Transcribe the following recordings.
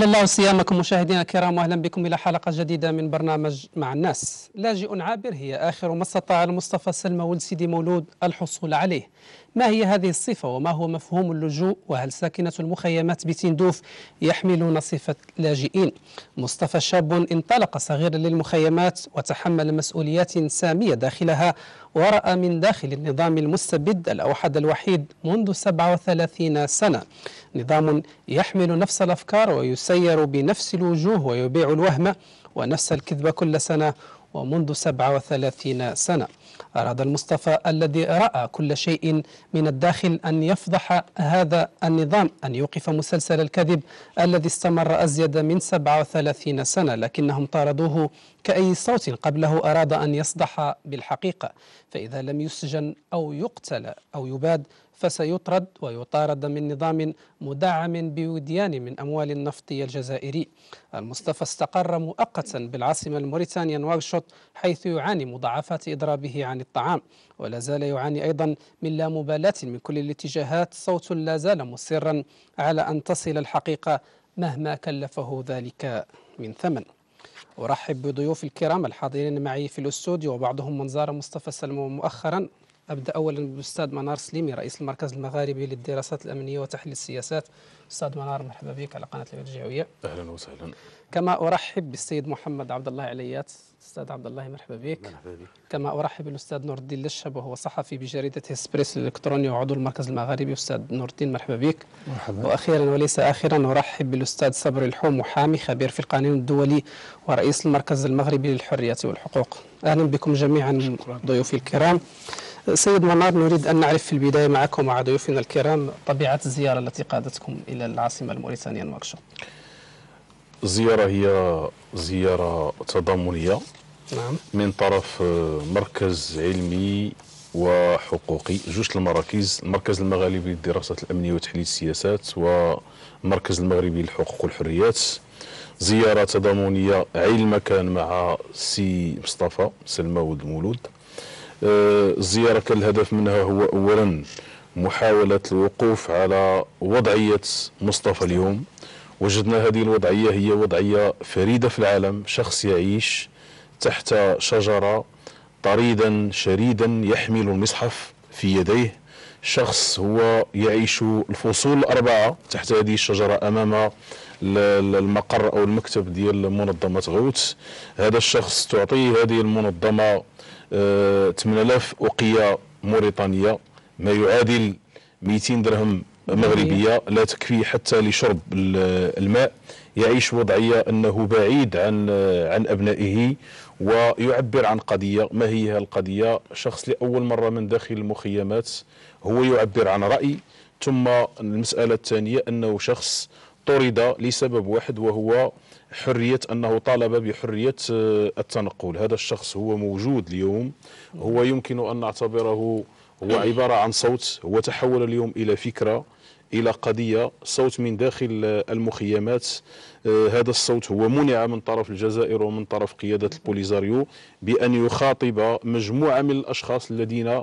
أحل الله صيامكم مشاهدينا الكرام وأهلا بكم إلى حلقة جديدة من برنامج مع الناس لاجئ عابر هي آخر ما استطاع المصطفى سلمى ولد سيدي مولود الحصول عليه ما هي هذه الصفة وما هو مفهوم اللجوء وهل ساكنة المخيمات بتندوف يحملون صفة لاجئين مصطفى شاب انطلق صغيرا للمخيمات وتحمل مسؤوليات سامية داخلها ورأى من داخل النظام المستبد الأوحد الوحيد منذ 37 سنة نظام يحمل نفس الأفكار ويسير بنفس الوجوه ويبيع الوهم ونفس الكذب كل سنة ومنذ 37 سنة أراد المصطفى الذي رأى كل شيء من الداخل أن يفضح هذا النظام أن يوقف مسلسل الكذب الذي استمر أزيد من 37 سنة لكنهم طاردوه كأي صوت قبله أراد أن يصدح بالحقيقة فإذا لم يسجن أو يقتل أو يباد فسيطرد ويطارد من نظام مدعم بوديان من أموال النفط الجزائري المصطفى استقر مؤقتا بالعاصمة الموريتانية نواغشوط حيث يعاني مضاعفات إضرابه عن الطعام ولا زال يعاني أيضا من لا مبالاة من كل الاتجاهات صوت لا زال مصرا على أن تصل الحقيقة مهما كلفه ذلك من ثمن أرحب بضيوف الكرام الحاضرين معي في الاستوديو وبعضهم من زار مصطفى سلمون مؤخرا ابدا اولا بالاستاذ منار سليمي رئيس المركز المغاربي للدراسات الامنيه وتحليل السياسات استاذ منار مرحبا بك على قناه الارجعويه اهلا وسهلا كما ارحب بالسيد محمد عبد الله عليات استاذ عبد الله مرحبا بك مرحبا بك كما ارحب بالاستاذ نور الدين لشب وهو صحفي بجريده اسبريس الالكتروني وعضو المركز المغاربي استاذ نور الدين مرحبا بك مرحبا واخيرا وليس اخرا ارحب بالاستاذ صبري الحوم محامي خبير في القانون الدولي ورئيس المركز المغربي للحريات والحقوق اهلا بكم جميعا ضيوفي الكرام سيد منار نريد أن نعرف في البداية معكم ومع ضيوفنا الكرام طبيعة الزيارة التي قادتكم إلى العاصمة الموريتانية نواكشو. الزيارة هي زيارة تضامنية نعم. من طرف مركز علمي وحقوقي جوج المراكز المركز المغربي للدراسات الأمنية وتحليل السياسات والمركز المغربي للحقوق والحريات زيارة تضامنية عين مكان مع سي مصطفى سلمى ولد المولود الزيارة آه، كان الهدف منها هو أولا محاولة الوقوف على وضعية مصطفى اليوم وجدنا هذه الوضعية هي وضعية فريدة في العالم شخص يعيش تحت شجرة طريدا شريدا يحمل المصحف في يديه شخص هو يعيش الفصول الأربعة تحت هذه الشجرة أمام المقر أو المكتب ديال منظمة غوت هذا الشخص تعطيه هذه المنظمة 8000 أقية موريتانية ما يعادل 200 درهم مغربية لا تكفي حتى لشرب الماء يعيش وضعية أنه بعيد عن عن أبنائه ويعبر عن قضية ما هي القضية شخص لأول مرة من داخل المخيمات هو يعبر عن رأي ثم المسألة الثانية أنه شخص طرد لسبب واحد وهو حرية أنه طالب بحرية آه، التنقل هذا الشخص هو موجود اليوم هو يمكن أن نعتبره هو عبارة عن صوت هو تحول اليوم إلى فكرة إلى قضية صوت من داخل آه، المخيمات آه، هذا الصوت هو منع من طرف الجزائر ومن طرف قيادة البوليزاريو بأن يخاطب مجموعة من الأشخاص الذين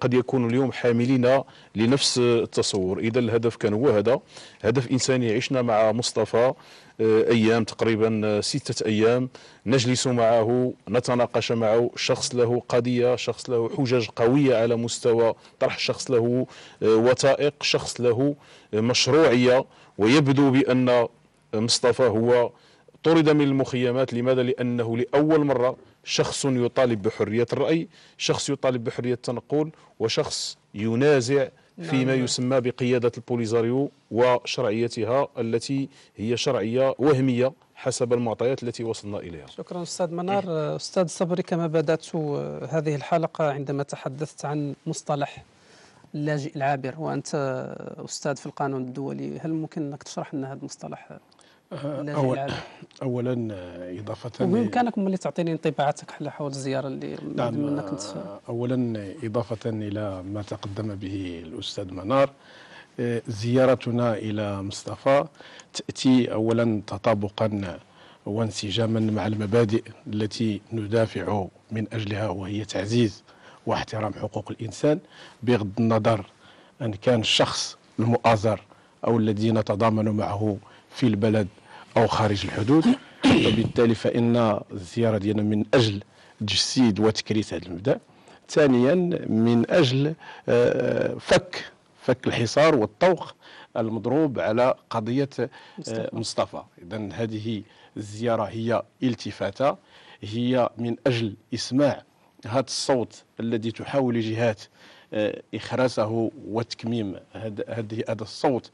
قد يكونوا اليوم حاملين لنفس التصور إذا الهدف كان هو هذا هدف إنساني عشنا مع مصطفى أيام تقريبا آه، ستة أيام نجلس معه نتناقش معه شخص له قضية شخص له حجج قوية على مستوى طرح شخص له آه، وثائق شخص له آه، مشروعية ويبدو بأن مصطفى هو طرد من المخيمات لماذا؟ لأنه لأول مرة شخص يطالب بحرية الرأي شخص يطالب بحرية التنقل وشخص ينازع فيما نعم. يسمى بقيادة البوليزاريو وشرعيتها التي هي شرعية وهمية حسب المعطيات التي وصلنا إليها شكرا أستاذ منار أستاذ صبري كما بدأت هذه الحلقة عندما تحدثت عن مصطلح اللاجئ العابر وأنت أستاذ في القانون الدولي هل ممكن أنك تشرح لنا هذا المصطلح أه، أول اولا آه، اضافه وبامكانكم ملي تعطيني انطباعاتك على حول الزياره اللي نعم منك آه، اولا اضافه الى ما تقدم به الاستاذ منار زيارتنا الى مصطفى تاتي اولا تطابقا وانسجاما مع المبادئ التي ندافع من اجلها وهي تعزيز واحترام حقوق الانسان بغض النظر ان كان الشخص المؤازر او الذي نتضامن معه في البلد او خارج الحدود وبالتالي فان الزياره ديالنا من اجل تجسيد وتكريس هذا المبدا ثانيا من اجل آه، فك فك الحصار والطوق المضروب على قضيه آه، مصطفى, مصطفى. اذا هذه الزياره هي التفاته هي من اجل اسماع هذا الصوت الذي تحاول جهات آه، اخراسه وتكميم هذا الصوت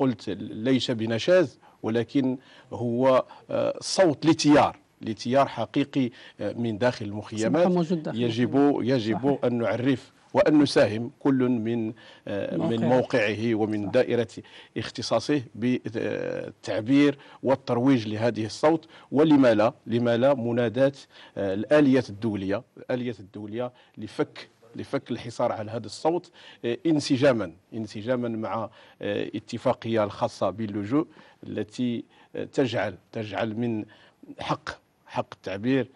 قلت ليس بنشاز ولكن هو آه، صوت لتيار لتيار حقيقي آه، من داخل المخيمات يجب يجب ان نعرف وأن نساهم كل من آه، من موقعه ومن دائرة اختصاصه بالتعبير والترويج لهذه الصوت ولما لا لما لا مناداة الآلية الدولية الآلية الدولية لفك لفك الحصار على هذا الصوت آه، انسجاما انسجاما مع آه، اتفاقية الخاصة باللجوء التي آه، تجعل تجعل من حق حق التعبير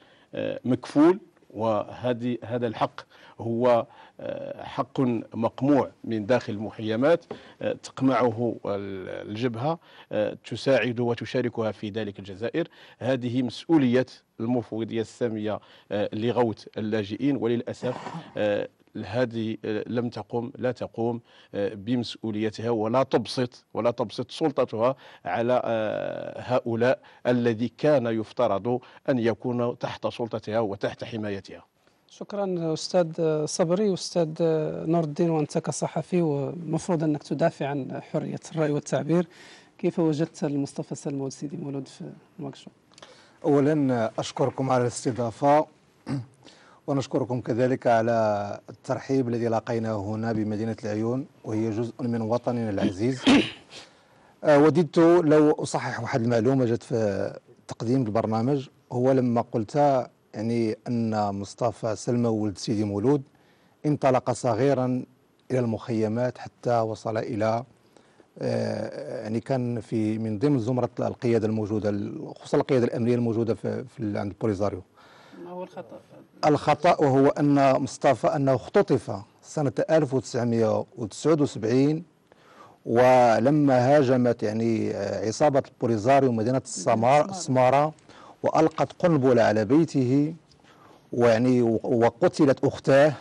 مكفول وهذه هذا الحق هو آه، حق مقموع من داخل المخيمات آه، تقمعه الجبهة آه، تساعد وتشاركها في ذلك الجزائر هذه مسؤولية المفوضية السامية لغوث اللاجئين وللأسف هذه آه، لم تقم لا تقوم آه، بمسؤوليتها ولا تبسط ولا تبسط سلطتها على آه، هؤلاء الذي كان يفترض أن يكون تحت سلطتها وتحت حمايتها شكرا استاذ صبري استاذ نور الدين وانت كصحفي ومفروض انك تدافع عن حريه الراي والتعبير كيف وجدت المصطفى سلمون سيدي مولود في نواكشوط اولا اشكركم على الاستضافه ونشكركم كذلك على الترحيب الذي لقيناه هنا بمدينة العيون وهي جزء من وطننا العزيز آه، وددت لو أصحح واحد المعلومة جت في تقديم البرنامج هو لما قلت يعني أن مصطفى سلمى ولد سيدي مولود انطلق صغيرا إلى المخيمات حتى وصل إلى آه، يعني كان في من ضمن زمرة القيادة الموجودة خصوصا القيادة الأمنية الموجودة في عند بوليزاريو ما هو الخطأ؟ الخطأ وهو أن مصطفى أنه اختطف سنة 1979 ولما هاجمت يعني عصابة البوليزاريو مدينة السمارة, وألقت قنبلة على بيته ويعني وقتلت أختاه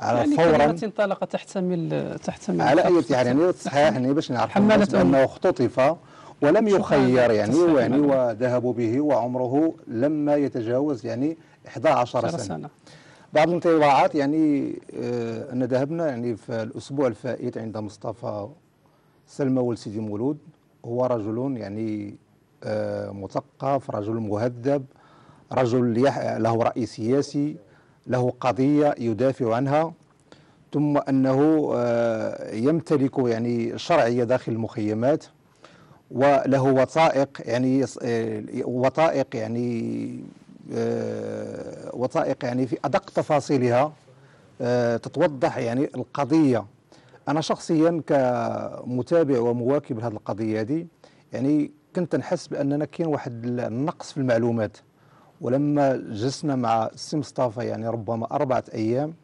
على يعني فورا انطلقت تحتمل تحتمل على أي يعني, يعني صحيح يعني باش نعرف أنه اختطف ولم يخير يعني يعني وذهبوا به وعمره لما يتجاوز يعني 11 سنة, سنة. بعض الانطباعات يعني آه أن ذهبنا يعني في الأسبوع الفائت عند مصطفى سلمى والسيدي مولود هو رجل يعني آه مثقف رجل مهذب رجل له رأي سياسي له قضية يدافع عنها ثم أنه آه، يمتلك يعني شرعية داخل المخيمات وله وثائق يعني آه، وثائق يعني آه، وثائق يعني في ادق تفاصيلها آه، تتوضح يعني القضيه انا شخصيا كمتابع ومواكب لهذه القضيه هذه يعني كنت نحس باننا كاين واحد النقص في المعلومات ولما جلسنا مع السي مصطفى يعني ربما اربعه ايام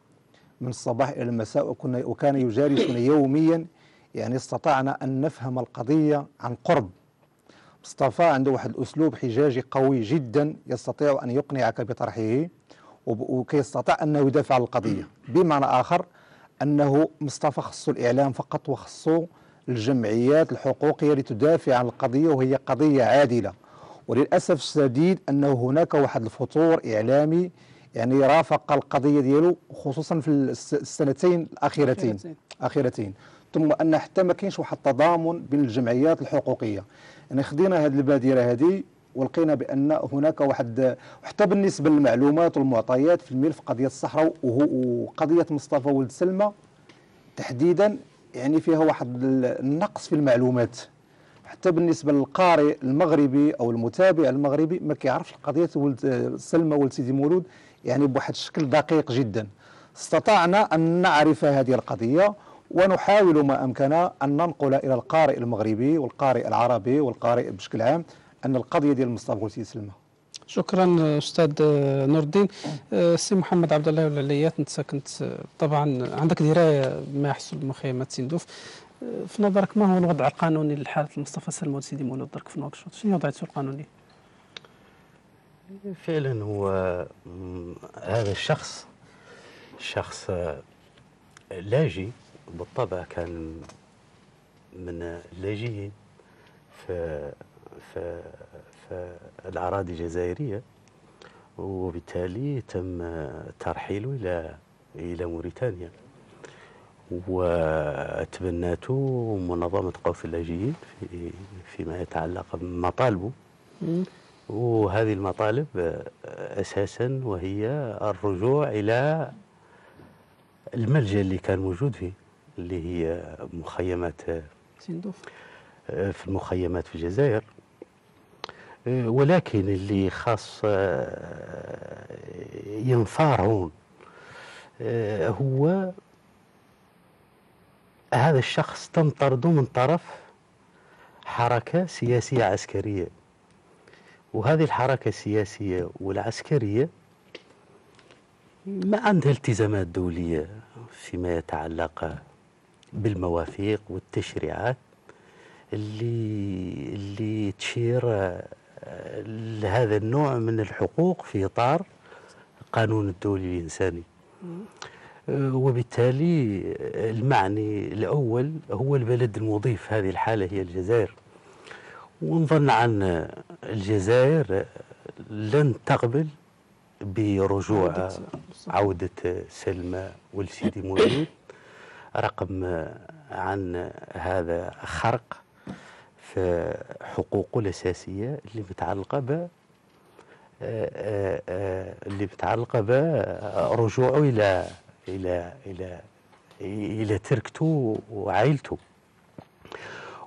من الصباح الى المساء وكنا وكان يجالسنا يوميا يعني استطعنا أن نفهم القضية عن قرب مصطفى عنده واحد الأسلوب حجاجي قوي جدا يستطيع أن يقنعك بطرحه وكيستطع أنه يدافع عن القضية بمعنى آخر أنه مصطفى خصو الإعلام فقط وخصو الجمعيات الحقوقية لتدافع عن القضية وهي قضية عادلة وللأسف الشديد أنه هناك واحد الفتور إعلامي يعني رافق القضية ديالو خصوصا في السنتين الأخيرتين أخيرتين ثم ان حتى ما كاينش واحد التضامن بين الجمعيات الحقوقيه يعني خدينا هذه البادره هذه ولقينا بان هناك واحد حتى بالنسبه للمعلومات والمعطيات في الملف قضيه الصحراء وقضيه مصطفى ولد سلمى تحديدا يعني فيها واحد النقص في المعلومات حتى بالنسبه للقارئ المغربي او المتابع المغربي ما كيعرفش قضيه ولد سلمى ولد سيدي مولود يعني بواحد الشكل دقيق جدا استطعنا ان نعرف هذه القضيه ونحاول ما أمكن أن ننقل إلى القارئ المغربي والقارئ العربي والقارئ بشكل عام أن القضية ديال مصطفى غوثي سلمى شكرا استاذ نور الدين السي أه، محمد عبد الله والعليات انت كنت طبعا عندك درايه ما يحصل بمخيمات سندوف أه، في نظرك ما هو الوضع القانوني لحاله مصطفى سلمى سيدي مولود درك في نواكشوط شنو وضعيته القانوني؟ فعلا هو هذا الشخص شخص آه، لاجئ بالطبع كان من اللاجئين في في في الأراضي الجزائرية وبالتالي تم ترحيله إلى إلى موريتانيا وتبنته منظمة قوس اللاجئين في فيما يتعلق بمطالبه وهذه المطالب أساسا وهي الرجوع إلى الملجأ اللي كان موجود فيه اللي هي مخيمات سندوف آه، في المخيمات في الجزائر آه، ولكن اللي خاص آه، ينثار هون هو هذا الشخص تم طرده من طرف حركة سياسية عسكرية وهذه الحركة السياسية والعسكرية ما عندها التزامات دولية فيما يتعلق بالمواثيق والتشريعات اللي اللي تشير آه، لهذا النوع من الحقوق في اطار القانون الدولي الانساني. آه، وبالتالي آه، المعني الاول هو البلد المضيف هذه الحاله هي الجزائر. ونظن عن الجزائر لن تقبل برجوع عودة سلمى والسيدي موجود رقم آه، عن آه، هذا خرق في حقوقه الأساسية اللي متعلقة ب آه، اللي متعلقة برجوعه إلى إلى إلى إلى تركته وعائلته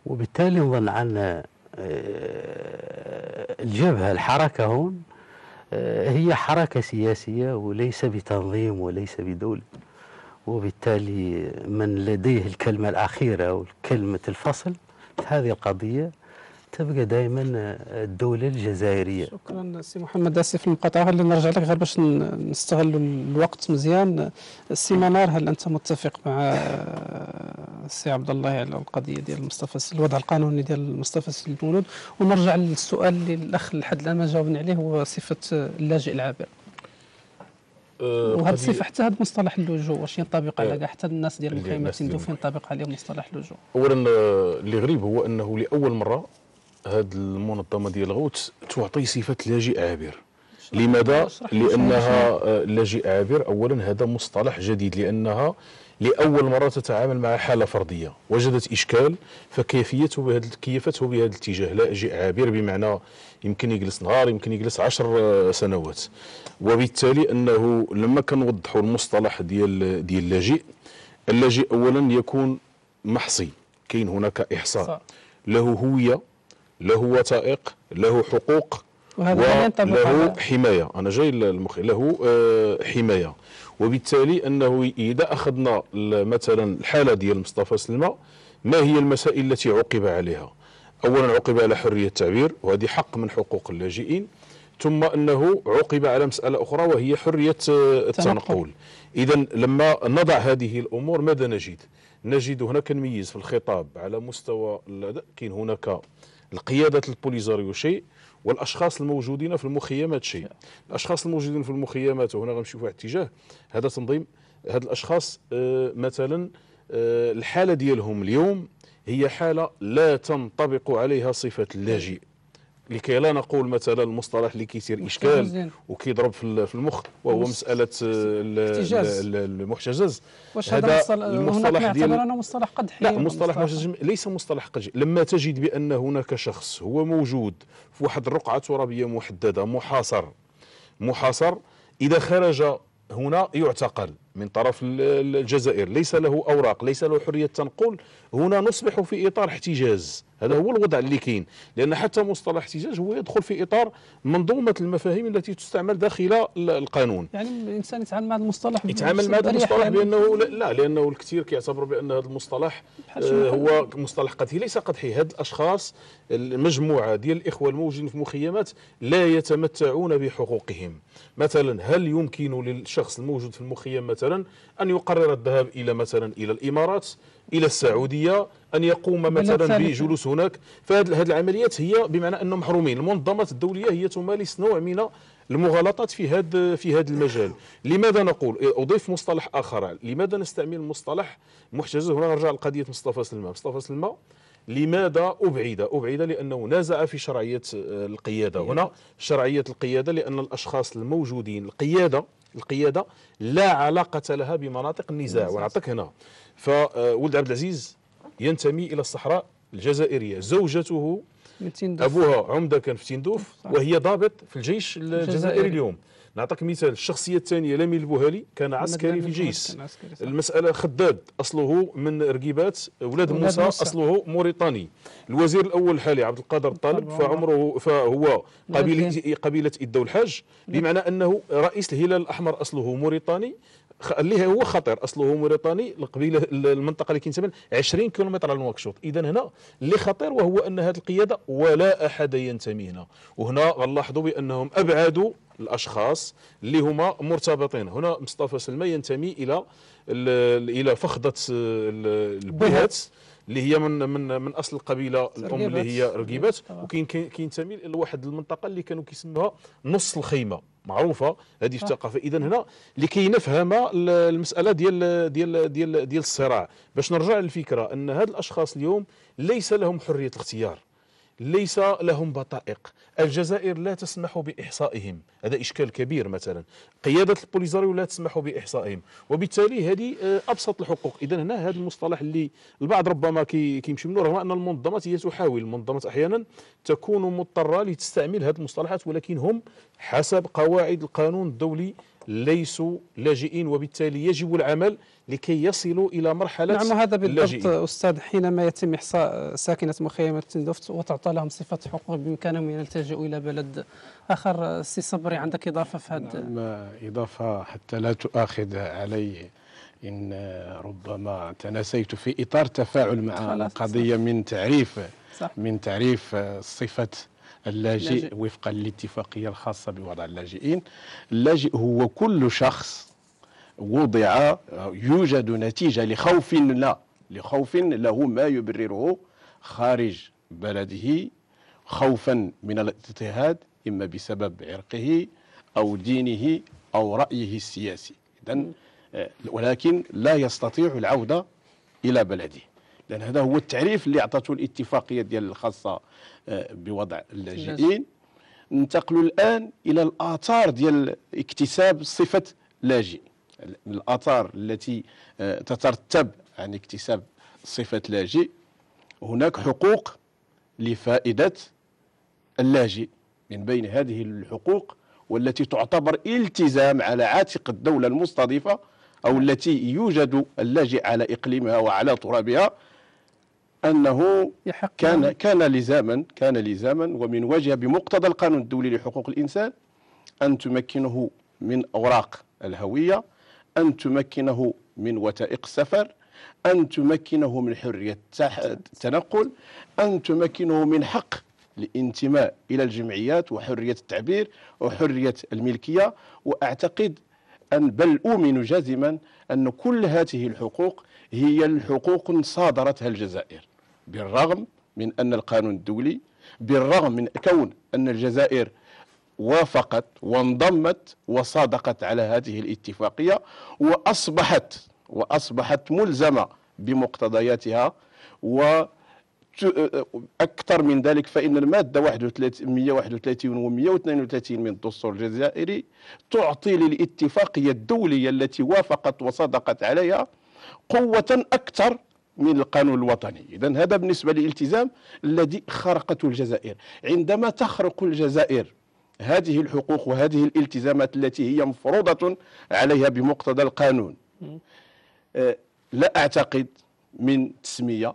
وبالتالي نظن عن الجبهة الحركة هون هي حركة سياسية وليس بتنظيم وليس بدولة وبالتالي من لديه الكلمة الأخيرة أو كلمة الفصل هذه القضية تبقى دائما الدولة الجزائرية شكرا سي محمد اسف المقاطعة هل نرجع لك غير باش نستغل الوقت مزيان سي منار هل أنت متفق مع السي عبد الله على القضية ديال مصطفى الوضع القانوني ديال مصطفى الجنود ونرجع للسؤال اللي الأخ لحد الآن ما جاوبني عليه هو صفة اللاجئ العابر آه، وهذا الصفه حتى هذا مصطلح اللجوء واش ينطبق آه. على حتى الناس ديال المخيمات مخيمه تندوف ينطبق عليهم مصطلح اللجوء اولا آه، اللي غريب هو انه لاول مره هذه المنظمه ديال غوت تعطي صفه لاجئ عابر لماذا؟ لانها لاجئ عابر اولا هذا مصطلح جديد لانها لأول مرة تتعامل مع حالة فردية وجدت إشكال فكيفيته بهذا كيفته بهذا الاتجاه لاجئ عابر بمعنى يمكن يجلس نهار يمكن يجلس عشر سنوات وبالتالي أنه لما كنوضحوا المصطلح ديال ديال اللاجئ اللاجئ أولا يكون محصي كاين هناك إحصاء صح. له هوية له وثائق له حقوق وهذا وله حماية أنا جاي للمخ له آه، حماية وبالتالي انه اذا اخذنا مثلا الحاله ديال مصطفى سلمى ما هي المسائل التي عوقب عليها اولا عوقب على حريه التعبير وهذه حق من حقوق اللاجئين ثم انه عوقب على مساله اخرى وهي حريه آه، التنقل اذا لما نضع هذه الامور ماذا نجد نجد هنا كنميز في الخطاب على مستوى كاين هناك القياده البوليزاريو شيء والاشخاص الموجودين في المخيمات شيء الاشخاص الموجودين في المخيمات وهنا غنمشي في اتجاه هذا تنظيم هاد الاشخاص آه، مثلا آه، الحاله ديالهم اليوم هي حاله لا تنطبق عليها صفه اللاجئ لكي لا نقول مثلا المصطلح اللي كيثير اشكال وكيضرب في المخ وهو مساله المحتجز واش هذا المصطلح ديال انه مصطلح قدحي لا مصطلح محتجز ليس مصطلح قدحي لما تجد بان هناك شخص هو موجود في واحد الرقعه ترابيه محدده محاصر محاصر اذا خرج هنا يعتقل من طرف الجزائر ليس له أوراق ليس له حرية تنقل هنا نصبح في إطار احتجاز هذا هو الوضع اللي كاين لأن حتى مصطلح احتجاج هو يدخل في إطار منظومة المفاهيم التي تستعمل داخل القانون يعني الإنسان يتعامل مع المصطلح يتعامل مع هذا المصطلح يعني. بأنه لا لأنه الكثير كيعتبر بأن هذا المصطلح آه، هو مصطلح قتلي ليس قدحي هاد الأشخاص المجموعة ديال الإخوة الموجودين في مخيمات لا يتمتعون بحقوقهم مثلا هل يمكن للشخص الموجود في المخيم مثلا مثلا أن يقرر الذهاب إلى مثلا إلى الإمارات إلى السعودية أن يقوم مثلا بجلوس هناك فهذه العمليات هي بمعنى أنهم محرومين المنظمات الدولية هي تمارس نوع من المغالطات في هذا في هذا المجال لماذا نقول إيه، اضيف مصطلح اخر لماذا نستعمل مصطلح محتجز هنا نرجع لقضيه مصطفى سلمى مصطفى سلمى لماذا أبعد أبعد لأنه نازع في شرعية آه، القيادة هنا شرعية القيادة لأن الأشخاص الموجودين القيادة القيادة لا علاقة لها بمناطق النزاع ونعطيك هنا فولد عبد العزيز ينتمي إلى الصحراء الجزائرية زوجته أبوها عمدة كان في تندوف وهي ضابط في الجيش الجزائري اليوم نعطيك مثال الشخصيه الثانيه لامي البوهالي كان عسكري في الجيش المساله خداد اصله من رقيبات ولاد موسى, اصله موريتاني الوزير الاول الحالي عبد القادر الطالب فعمره فهو قبيله قبيله ادو الحاج بمعنى انه رئيس الهلال الاحمر اصله موريتاني اللي هو خطير اصله موريتاني القبيله المنطقه اللي كينتمي 20 كيلومتر على نواكشوط اذا هنا اللي خطير وهو ان هذه القياده ولا احد ينتمي هنا وهنا غنلاحظوا بانهم ابعدوا الاشخاص اللي هما مرتبطين هنا مصطفى سلمى ينتمي الى الى فخذه البهات اللي هي من من من اصل القبيله الام اللي هي رقيبات وكاين كينتمي لواحد المنطقه اللي كانوا كيسموها نص الخيمه معروفه هذه في الثقافه اذا هنا لكي نفهم المساله ديال ديال ديال ديال الصراع باش نرجع للفكره ان هاد الاشخاص اليوم ليس لهم حريه الاختيار ليس لهم بطائق الجزائر لا تسمح بإحصائهم هذا إشكال كبير مثلا قيادة البوليزاريو لا تسمح بإحصائهم وبالتالي هذه آه، أبسط الحقوق إذا هنا هذا المصطلح اللي البعض ربما كيمشي منه رغم أن المنظمات هي تحاول المنظمات أحيانا تكون مضطرة لتستعمل هذه المصطلحات ولكن هم حسب قواعد القانون الدولي ليسوا لاجئين وبالتالي يجب العمل لكي يصلوا إلى مرحلة نعم هذا بالضبط أستاذ حينما يتم إحصاء ساكنة مخيمة تندفت وتعطى لهم صفة حقوق بإمكانهم أن يلتجئوا إلى بلد آخر سي صبري عندك إضافة في هذا نعم إضافة حتى لا تؤاخذ علي إن ربما تناسيت في إطار تفاعل مع القضية من تعريف صح. من تعريف صفة اللاجئ وفقا للاتفاقية الخاصة بوضع اللاجئين اللاجئ هو كل شخص وضع يوجد نتيجة لخوف لا لخوف له ما يبرره خارج بلده خوفا من الاضطهاد إما بسبب عرقه أو دينه أو رأيه السياسي اذا ولكن لا يستطيع العودة إلى بلده لان هذا هو التعريف اللي عطاته الاتفاقيه ديال الخاصه آه، بوضع اللاجئين ننتقل الان الى الاثار ديال اكتساب صفه لاجئ الاثار التي آه، تترتب عن اكتساب صفه لاجئ هناك حقوق لفائده اللاجئ من بين هذه الحقوق والتي تعتبر التزام على عاتق الدوله المستضيفه او التي يوجد اللاجئ على اقليمها وعلى ترابها انه يحق كان كان لزاما كان لزاما ومن وجه بمقتضى القانون الدولي لحقوق الانسان ان تمكنه من اوراق الهويه ان تمكنه من وثائق السفر ان تمكنه من حريه التنقل ان تمكنه من حق الانتماء الى الجمعيات وحريه التعبير وحريه الملكيه واعتقد ان بل اؤمن جازما ان كل هذه الحقوق هي الحقوق صادرتها الجزائر بالرغم من أن القانون الدولي بالرغم من كون أن الجزائر وافقت وانضمت وصادقت على هذه الاتفاقية وأصبحت وأصبحت ملزمة بمقتضياتها و أكثر من ذلك فإن المادة 131 و 132 من الدستور الجزائري تعطي للاتفاقية الدولية التي وافقت وصدقت عليها قوة أكثر من القانون الوطني إذا هذا بالنسبة للالتزام الذي خرقته الجزائر عندما تخرق الجزائر هذه الحقوق وهذه الالتزامات التي هي مفروضة عليها بمقتضى القانون آه، لا أعتقد من تسمية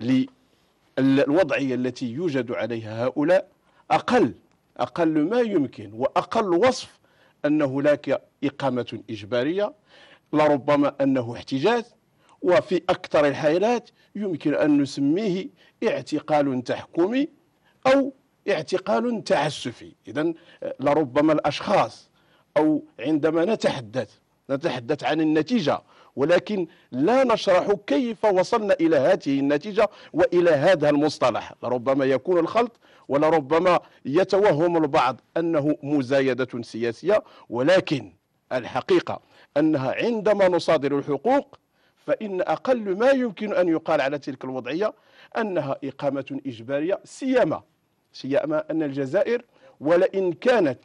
للوضعية التي يوجد عليها هؤلاء أقل أقل ما يمكن وأقل وصف أن هناك إقامة إجبارية لربما أنه احتجاز وفي أكثر الحالات يمكن أن نسميه اعتقال تحكمي أو اعتقال تعسفي إذا آه، لربما الأشخاص أو عندما نتحدث نتحدث عن النتيجة ولكن لا نشرح كيف وصلنا إلى هذه النتيجة وإلى هذا المصطلح لربما يكون الخلط ولربما يتوهم البعض أنه مزايدة سياسية ولكن الحقيقة أنها عندما نصادر الحقوق فإن أقل ما يمكن أن يقال على تلك الوضعية أنها إقامة إجبارية سيما سيما أن الجزائر ولئن كانت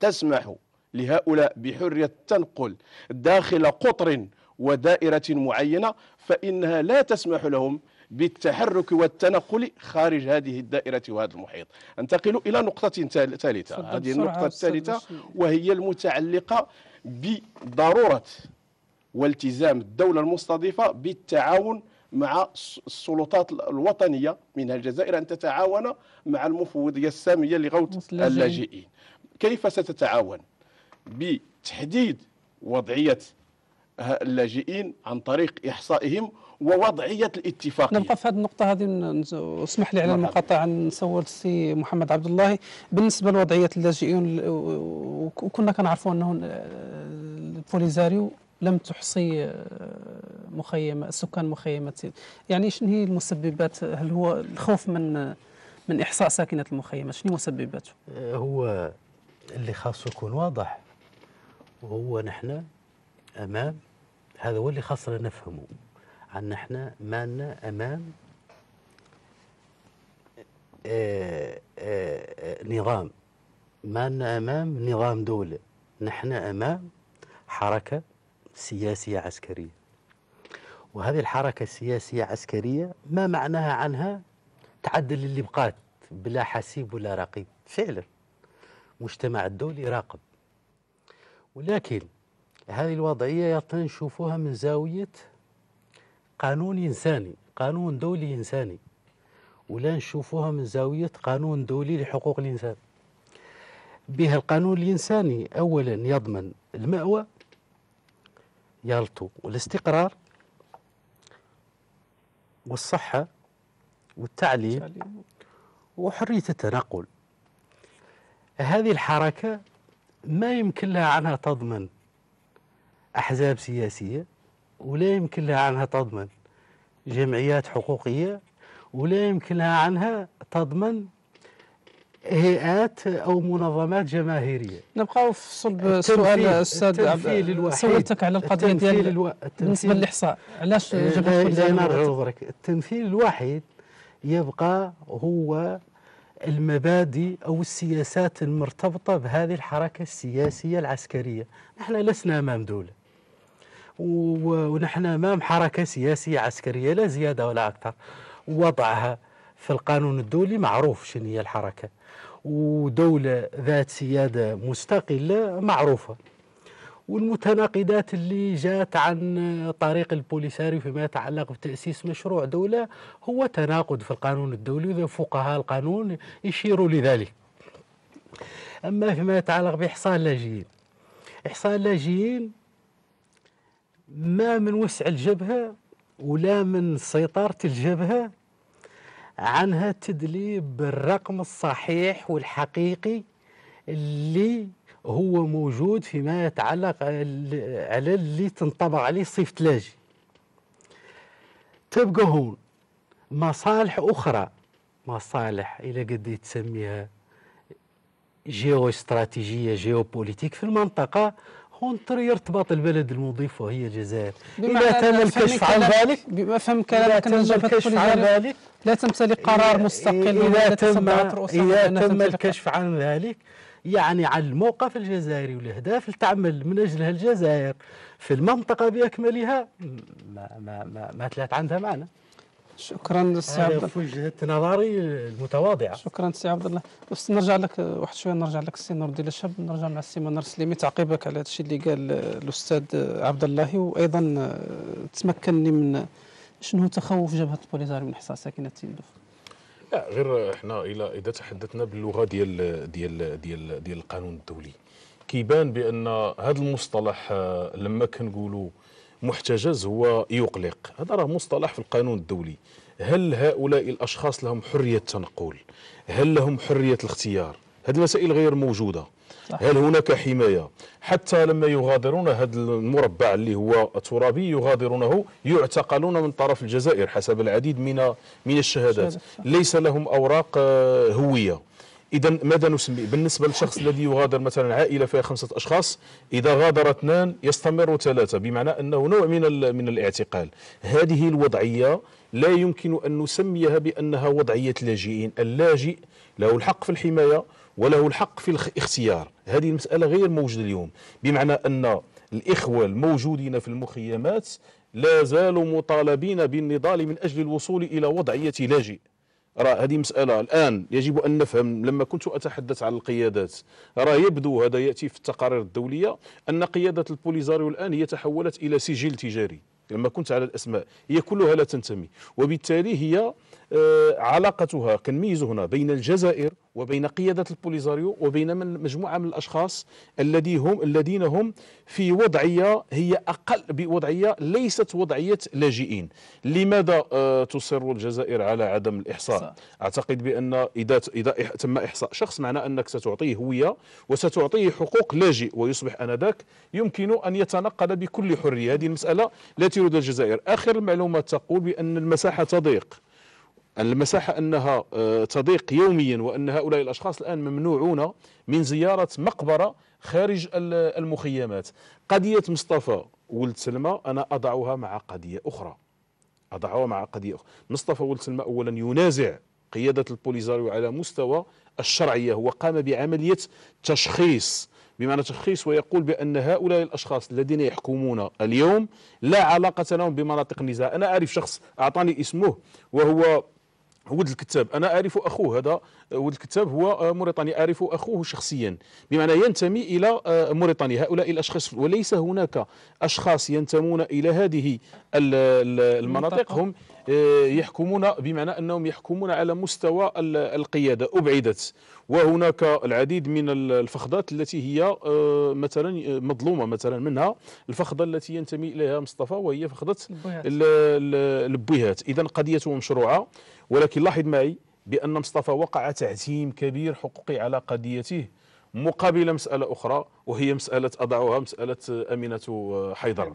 تسمح لهؤلاء بحرية تنقل داخل قطر ودائرة معينة فإنها لا تسمح لهم بالتحرك والتنقل خارج هذه الدائرة وهذا المحيط انتقل إلى نقطة ثالثة هذه النقطة الثالثة وهي المتعلقة بضرورة والتزام الدولة المستضيفة بالتعاون مع السلطات الوطنية منها الجزائر أن تتعاون مع المفوضية السامية لغوث اللاجئين كيف ستتعاون بتحديد وضعية اللاجئين عن طريق إحصائهم ووضعية الاتفاق نبقى في هذه النقطة هذه اسمح لي على نعم. المقاطعة نصور السي محمد عبد الله بالنسبة لوضعية اللاجئين وكنا كنعرفوا أنه البوليزاريو لم تحصي آه، مخيم سكان مخيمات يعني شنو هي المسببات هل هو الخوف من من إحصاء ساكنة المخيمات شنو مسبباته آه، هو اللي خاصه يكون واضح وهو نحن أمام هذا هو اللي خاصنا نفهمه عن نحن مالنا أمام آآ آه، آآ نظام مالنا أمام نظام دولة نحن أمام حركة سياسية عسكرية وهذه الحركة السياسية عسكرية ما معناها عنها تعدل اللي بقات بلا حسيب ولا رقيب فعلا مجتمع الدولي راقب ولكن هذه الوضعية نشوفوها من زاوية قانون إنساني قانون دولي إنساني ولا نشوفوها من زاوية قانون دولي لحقوق الإنسان بها القانون الإنساني أولا يضمن المأوى يالطو والاستقرار والصحة والتعليم وحرية التنقل هذه الحركة ما يمكن لها عنها تضمن أحزاب سياسية ولا يمكن لها عنها تضمن جمعيات حقوقية ولا يمكن لها عنها تضمن هيئات او منظمات جماهيريه نبقاو في صلب السؤال استاذ عبد سولتك على القضيه ديال الو... بالنسبه للاحصاء علاش إيه، جبت التمثيل الوحيد يبقى هو المبادئ او السياسات المرتبطه بهذه الحركه السياسيه العسكريه نحن لسنا امام دوله ونحن امام حركه سياسيه عسكريه لا زياده ولا اكثر وضعها في القانون الدولي معروف شنو هي الحركه ودولة ذات سيادة مستقلة معروفة والمتناقضات اللي جات عن طريق البوليساري فيما يتعلق بتأسيس مشروع دولة هو تناقض في القانون الدولي وفقهاء القانون يشيروا لذلك أما فيما يتعلق بإحصاء اللاجئين إحصاء اللاجئين ما من وسع الجبهة ولا من سيطرة الجبهة عنها تدليب بالرقم الصحيح والحقيقي اللي هو موجود فيما يتعلق على اللي تنطبق عليه صيف ثلاجي تبقى هون مصالح أخرى مصالح إلى قد تسميها جيو استراتيجية جيوبوليتيك في المنطقة هون يرتبط البلد المضيف وهي الجزائر إذا تم الكشف عن ذلك بما فهم كلامك تم الكشف عن ذلك لا تمتلك قرار مستقل إذا تم إذا تم الكشف عن ذلك يعني على الموقف الجزائري والاهداف اللي تعمل من اجلها الجزائر في المنطقه باكملها ما ما ما, ما تلات عندها معنى شكرا للسي عبد الله في وجهه نظري المتواضعه شكرا سي عبد الله بس نرجع لك واحد شويه نرجع لك السي نور الدين الشاب نرجع مع السي منار سليمي تعقيبك على هذا الشيء اللي قال الاستاذ عبد الله وايضا تمكنني من شنو تخوف جبهه البوليزاريو من حصار ساكنه تندوف لا غير احنا الى اذا تحدثنا باللغه ديال ديال ديال ديال القانون الدولي كيبان بان هذا المصطلح آه، لما كنقولوا محتجز هو يقلق هذا راه مصطلح في القانون الدولي هل هؤلاء الأشخاص لهم حرية التنقل هل لهم حرية الاختيار هذه المسائل غير موجودة صح. هل هناك حماية حتى لما يغادرون هذا المربع اللي هو ترابي يغادرونه يعتقلون من طرف الجزائر حسب العديد من من الشهادات ليس لهم أوراق آه، هوية إذا ماذا نسمي بالنسبة للشخص الذي يغادر مثلا عائلة فيها خمسة أشخاص إذا غادر اثنان يستمر ثلاثة بمعنى أنه نوع من من الاعتقال هذه الوضعية لا يمكن أن نسميها بأنها وضعية لاجئين اللاجئ له الحق في الحماية وله الحق في الاختيار هذه المسألة غير موجودة اليوم بمعنى أن الإخوة الموجودين في المخيمات لا زالوا مطالبين بالنضال من أجل الوصول إلى وضعية لاجئ راه هذه مسألة الآن يجب أن نفهم لما كنت أتحدث عن القيادات راه يبدو هذا يأتي في التقارير الدولية أن قيادة البوليزاريو الآن هي تحولت إلى سجل تجاري لما كنت على الأسماء هي كلها لا تنتمي وبالتالي هي آه، علاقتها كنميزوا هنا بين الجزائر وبين قيادة البوليزاريو وبين من مجموعة من الأشخاص الذي هم الذين هم في وضعية هي أقل بوضعية ليست وضعية لاجئين لماذا آه، تصر الجزائر على عدم الإحصاء صح. أعتقد بأن إذا, إذا تم إحصاء شخص معنى أنك ستعطيه هوية وستعطيه حقوق لاجئ ويصبح أنذاك يمكن أن يتنقل بكل حرية هذه المسألة لا تريد الجزائر آخر المعلومات تقول بأن المساحة تضيق المساحة أنها آه، تضيق يوميا وأن هؤلاء الأشخاص الآن ممنوعون من زيارة مقبرة خارج المخيمات قضية مصطفى ولد سلمى أنا أضعها مع قضية أخرى أضعها مع قضية أخرى مصطفى ولد سلمى أولا ينازع قيادة البوليزاريو على مستوى الشرعية هو قام بعملية تشخيص بمعنى تشخيص ويقول بأن هؤلاء الأشخاص الذين يحكمون اليوم لا علاقة لهم بمناطق النزاع أنا أعرف شخص أعطاني اسمه وهو ود الكتاب انا اعرف اخوه هذا آه، ود الكتاب هو آه، موريتاني اعرف اخوه شخصيا بمعنى ينتمي الى آه، موريتانيا هؤلاء الاشخاص وليس هناك اشخاص ينتمون الى هذه المناطق هم يحكمون بمعنى انهم يحكمون على مستوى القياده ابعدت وهناك العديد من الفخذات التي هي مثلا مظلومه مثلا منها الفخذه التي ينتمي اليها مصطفى وهي فخذه البويهات اذا قضيه مشروعه ولكن لاحظ معي بأن مصطفى وقع تعتيم كبير حقوقي على قضيته مقابل مسألة أخرى وهي مسألة أضعها مسألة أمينة حيدر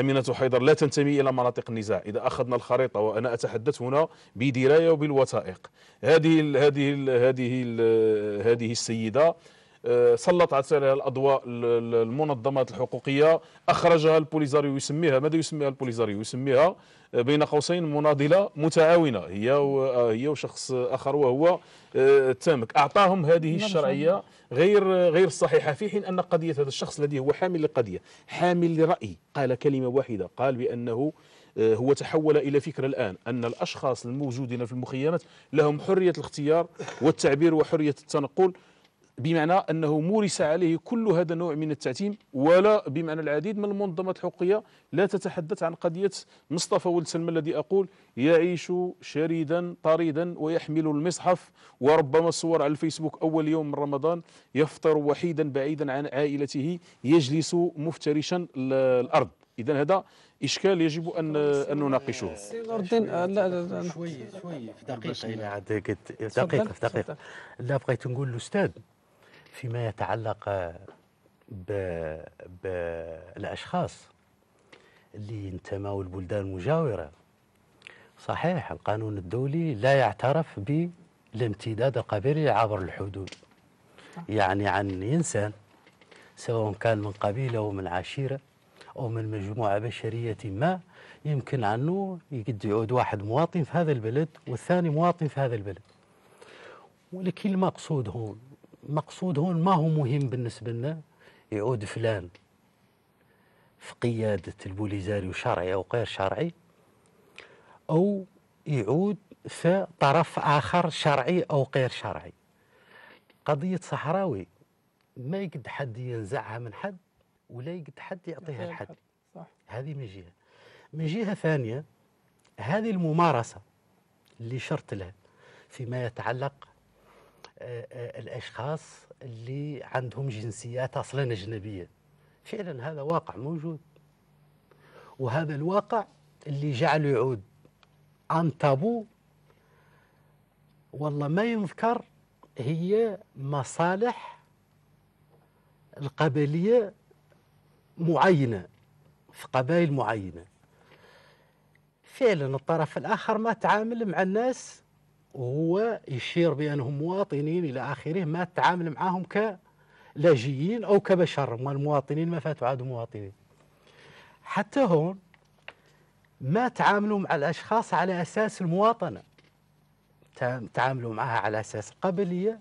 أمينة حيدر لا تنتمي إلى مناطق النزاع إذا أخذنا الخريطة وأنا أتحدث هنا بدراية وبالوثائق هذه الـ هذه الـ هذه الـ هذه السيدة آه، سلطت عليها الاضواء المنظمات الحقوقيه اخرجها البوليزاريو يسميها ماذا يسميها البوليزاريو يسميها بين قوسين مناضله متعاونه هي آه، هي وشخص اخر وهو التامك آه، اعطاهم هذه نعم، الشرعيه نعم. غير غير الصحيحه في حين ان قضيه هذا الشخص الذي هو حامل لقضيه حامل لراي قال كلمه واحده قال بانه آه، هو تحول الى فكره الان ان الاشخاص الموجودين في المخيمات لهم حريه الاختيار والتعبير وحريه التنقل بمعنى أنه مورس عليه كل هذا النوع من التعتيم ولا بمعنى العديد من المنظمات الحقوقية لا تتحدث عن قضية مصطفى ولد سلمى الذي أقول يعيش شريدا طريدا ويحمل المصحف وربما الصور على الفيسبوك أول يوم من رمضان يفطر وحيدا بعيدا عن عائلته يجلس مفترشا الأرض إذا هذا اشكال يجب ان ان نناقشه سي نور الدين آه، لا شويه شويه في دقيقه دقيقه في دقيقه لا بغيت نقول الاستاذ فيما يتعلق بالأشخاص اللي ينتموا للبلدان المجاورة صحيح القانون الدولي لا يعترف بالامتداد القبيلي عبر الحدود يعني عن إنسان سواء كان من قبيلة أو من عشيرة أو من مجموعة بشرية ما يمكن عنه يقد يعود واحد مواطن في هذا البلد والثاني مواطن في هذا البلد ولكن المقصود هون المقصود هون ما هو مهم بالنسبة لنا يعود فلان في قيادة البوليزاري شرعي أو غير شرعي أو يعود في طرف آخر شرعي أو غير شرعي قضية صحراوي ما يقد حد ينزعها من حد ولا يقد حد يعطيها لحد هذه من جهة من جهة ثانية هذه الممارسة اللي شرت لها فيما يتعلق الاشخاص اللي عندهم جنسيات اصلا اجنبيه فعلا هذا واقع موجود وهذا الواقع اللي جعله يعود عن تابو والله ما ينذكر هي مصالح القبليه معينه في قبائل معينه فعلا الطرف الاخر ما تعامل مع الناس وهو يشير بأنهم مواطنين إلى آخره ما تعامل معاهم كلاجئين أو كبشر المواطنين ما فاتوا عاد مواطنين حتى هون ما تعاملوا مع الأشخاص على أساس المواطنة تعاملوا معها على أساس قبلية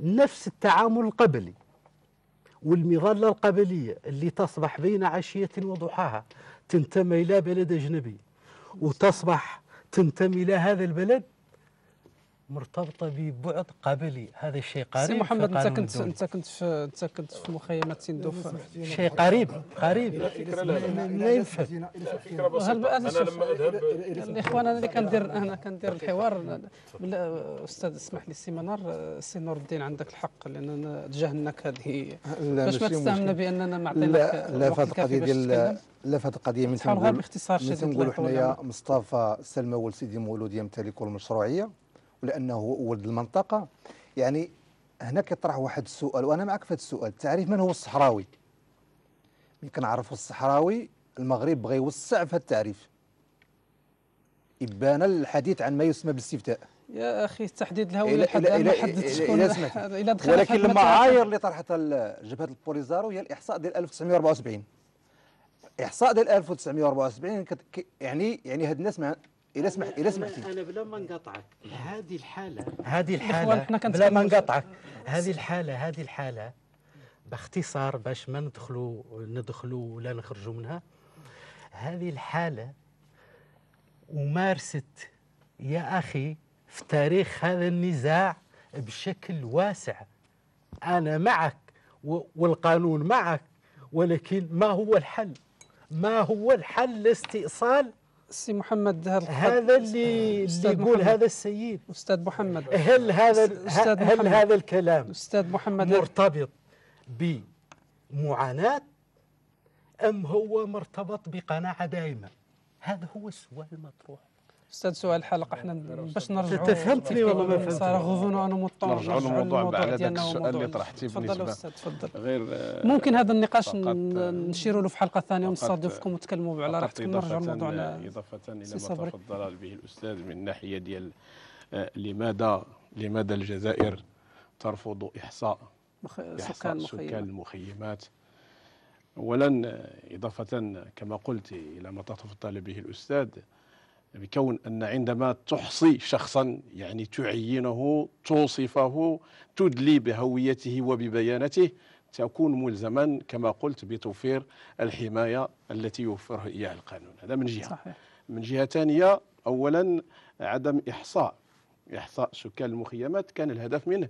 نفس التعامل القبلي والمظلة القبلية اللي تصبح بين عشية وضحاها تنتمي إلى بلد أجنبي وتصبح تنتمي إلى هذا البلد مرتبطه ببعد قبلي هذا الشيء قريب سي محمد انت كنت انت كنت في انت كنت في مخيمات سندوف شيء قريب قريب لا ينفهم انا لما اذهب الاخوان انا اللي كندير انا كندير الحوار استاذ اسمح لي سي منار سي نور الدين عندك الحق لان انا تجاهلناك هذه باش ما تستعملنا باننا ما عطيناك لا لا في هذه القضيه ديال لا في هذه القضيه من تنقول باختصار شديد نقولوا حنايا مصطفى سلمى والسيدي سيدي مولود يمتلك المشروعيه لانه هو ولد المنطقه يعني هنا كيطرح واحد السؤال وانا معك في هذا السؤال تعريف من هو الصحراوي يمكن عرفوا الصحراوي المغرب بغى يوسع في التعريف ابان الحديث عن ما يسمى بالاستفتاء يا اخي تحديد الهويه إلا حتى إلا حد تكون الى دخل ولكن المعايير اللي طرحتها جبهه البوليزارو هي الاحصاء ديال 1974 احصاء ديال 1974 يعني يعني هاد الناس ما الى سمحت الى سمحتي انا بلا ما نقاطعك هذه الحاله هذه الحاله بلا ما نقاطعك هذه الحاله هذه الحاله باختصار باش ما ندخلوا ندخلوا ولا نخرجوا منها هذه الحاله ومارست يا اخي في تاريخ هذا النزاع بشكل واسع انا معك والقانون معك ولكن ما هو الحل ما هو الحل لاستئصال سي محمد هل هذا اللي اللي يقول هذا السيد استاذ محمد هل هذا أستاذ هل محمد هذا الكلام استاذ محمد مرتبط بمعاناه ام هو مرتبط بقناعه دائمه هذا هو السؤال المطروح استاذ سؤال الحلقه احنا باش نرجعوا انت فهمتني والله ما فهمتني صار غوفون انا مضطر نرجعوا للموضوع بعد هذاك السؤال اللي طرحتيه بالنسبه تفضل تفضل غير آه، ممكن هذا النقاش آه، نشيروا له في حلقه ثانيه ونستضيفكم وتكلموا على راحتكم نرجعوا لموضوعنا اضافه الى ما تفضل به الاستاذ من الناحيه ديال آه، لماذا لماذا الجزائر ترفض احصاء سكان سكان المخيمات اولا اضافه كما قلت الى ما تفضل به الاستاذ بكون أن عندما تحصي شخصا يعني تعينه توصفه تدلي بهويته وببياناته تكون ملزما كما قلت بتوفير الحماية التي يوفرها إياها القانون هذا من جهة صحيح. من جهة ثانية أولا عدم إحصاء إحصاء سكان المخيمات كان الهدف منه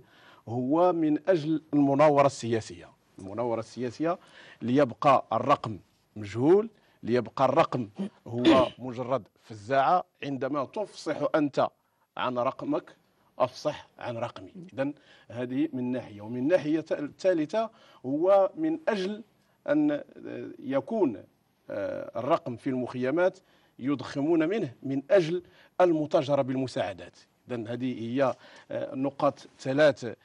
هو من أجل المناورة السياسية المناورة السياسية ليبقى الرقم مجهول ليبقى الرقم هو مجرد فزاعة عندما تفصح أنت عن رقمك أفصح عن رقمي إذا هذه من ناحية ومن ناحية الثالثة هو من أجل أن آه، يكون آه، الرقم في المخيمات يضخمون منه من أجل المتاجرة بالمساعدات إذا هذه هي النقاط آه، ثلاثة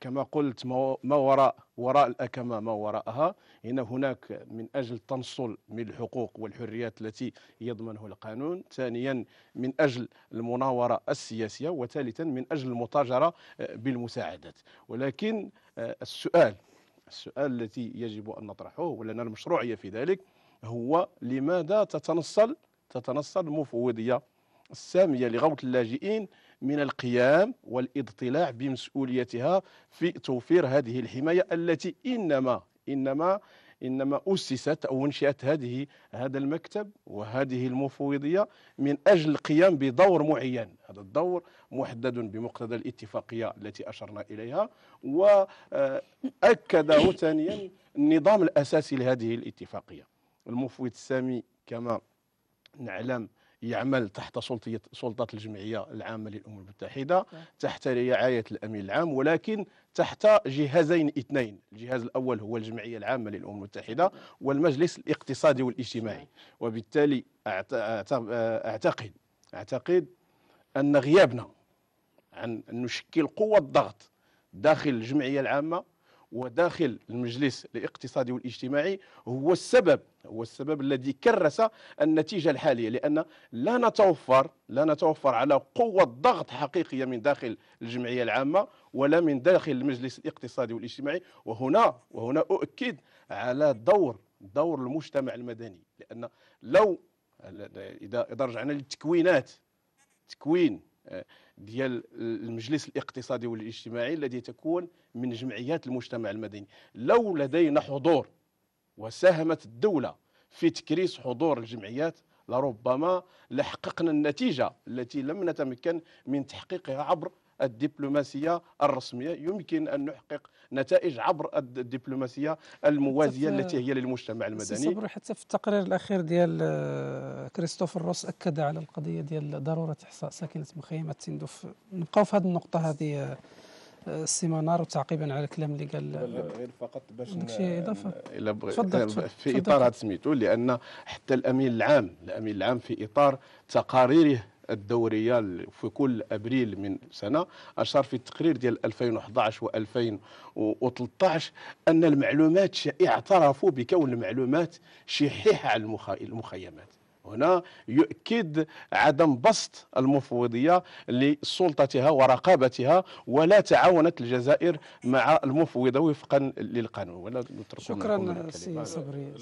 كما قلت ما وراء وراء الأكمة ما وراءها هنا هناك من أجل التنصل من الحقوق والحريات التي يضمنه القانون ثانيا من أجل المناورة السياسية وثالثا من أجل المتاجرة آه، بالمساعدات ولكن آه، السؤال السؤال الذي يجب أن نطرحه ولنا المشروعية في ذلك هو لماذا تتنصل تتنصل المفوضية السامية لغوث اللاجئين من القيام والاضطلاع بمسؤوليتها في توفير هذه الحمايه التي انما انما انما اسست او انشات هذه هذا المكتب وهذه المفوضيه من اجل القيام بدور معين، هذا الدور محدد بمقتضى الاتفاقيه التي اشرنا اليها واكده ثانيا النظام الاساسي لهذه الاتفاقيه. المفوض السامي كما نعلم يعمل تحت سلطه سلطه الجمعية العامة للأمم المتحدة تحت رعاية الأمين العام ولكن تحت جهازين اثنين الجهاز الأول هو الجمعية العامة للأمم المتحدة والمجلس الاقتصادي والاجتماعي وبالتالي أعتقد أعتقد أن غيابنا عن نشكل قوة ضغط داخل الجمعية العامة وداخل المجلس الاقتصادي والاجتماعي هو السبب هو السبب الذي كرس النتيجة الحالية لأن لا نتوفر لا نتوفر على قوة ضغط حقيقية من داخل الجمعية العامة ولا من داخل المجلس الاقتصادي والاجتماعي وهنا وهنا أؤكد على دور دور المجتمع المدني لأن لو إذا رجعنا للتكوينات تكوين ديال المجلس الاقتصادي والاجتماعي الذي تكون من جمعيات المجتمع المدني لو لدينا حضور وساهمت الدولة في تكريس حضور الجمعيات لربما لحققنا النتيجة التي لم نتمكن من تحقيقها عبر الدبلوماسية الرسمية يمكن أن نحقق نتائج عبر الدبلوماسية الموازية التي هي للمجتمع المدني صبري حتى في التقرير الأخير ديال آه، كريستوفر روس أكد على القضية ديال ضرورة إحصاء ساكنة مخيمة تندوف نبقاو في هذه النقطة هذه السيمانار آه، آه، وتعقيبا على الكلام اللي قال غير فقط باش شي اضافه الا في اطار هذا سميتو لان حتى الامين العام الامين العام في اطار تقاريره الدوريه في كل ابريل من سنه اشار في التقرير ديال 2011 و2013 ان المعلومات اعترفوا بكون المعلومات شحيحه على المخيمات هنا يؤكد عدم بسط المفوضية لسلطتها ورقابتها ولا تعاونت الجزائر مع المفوضة وفقا للقانون ولا شكرا سي صبري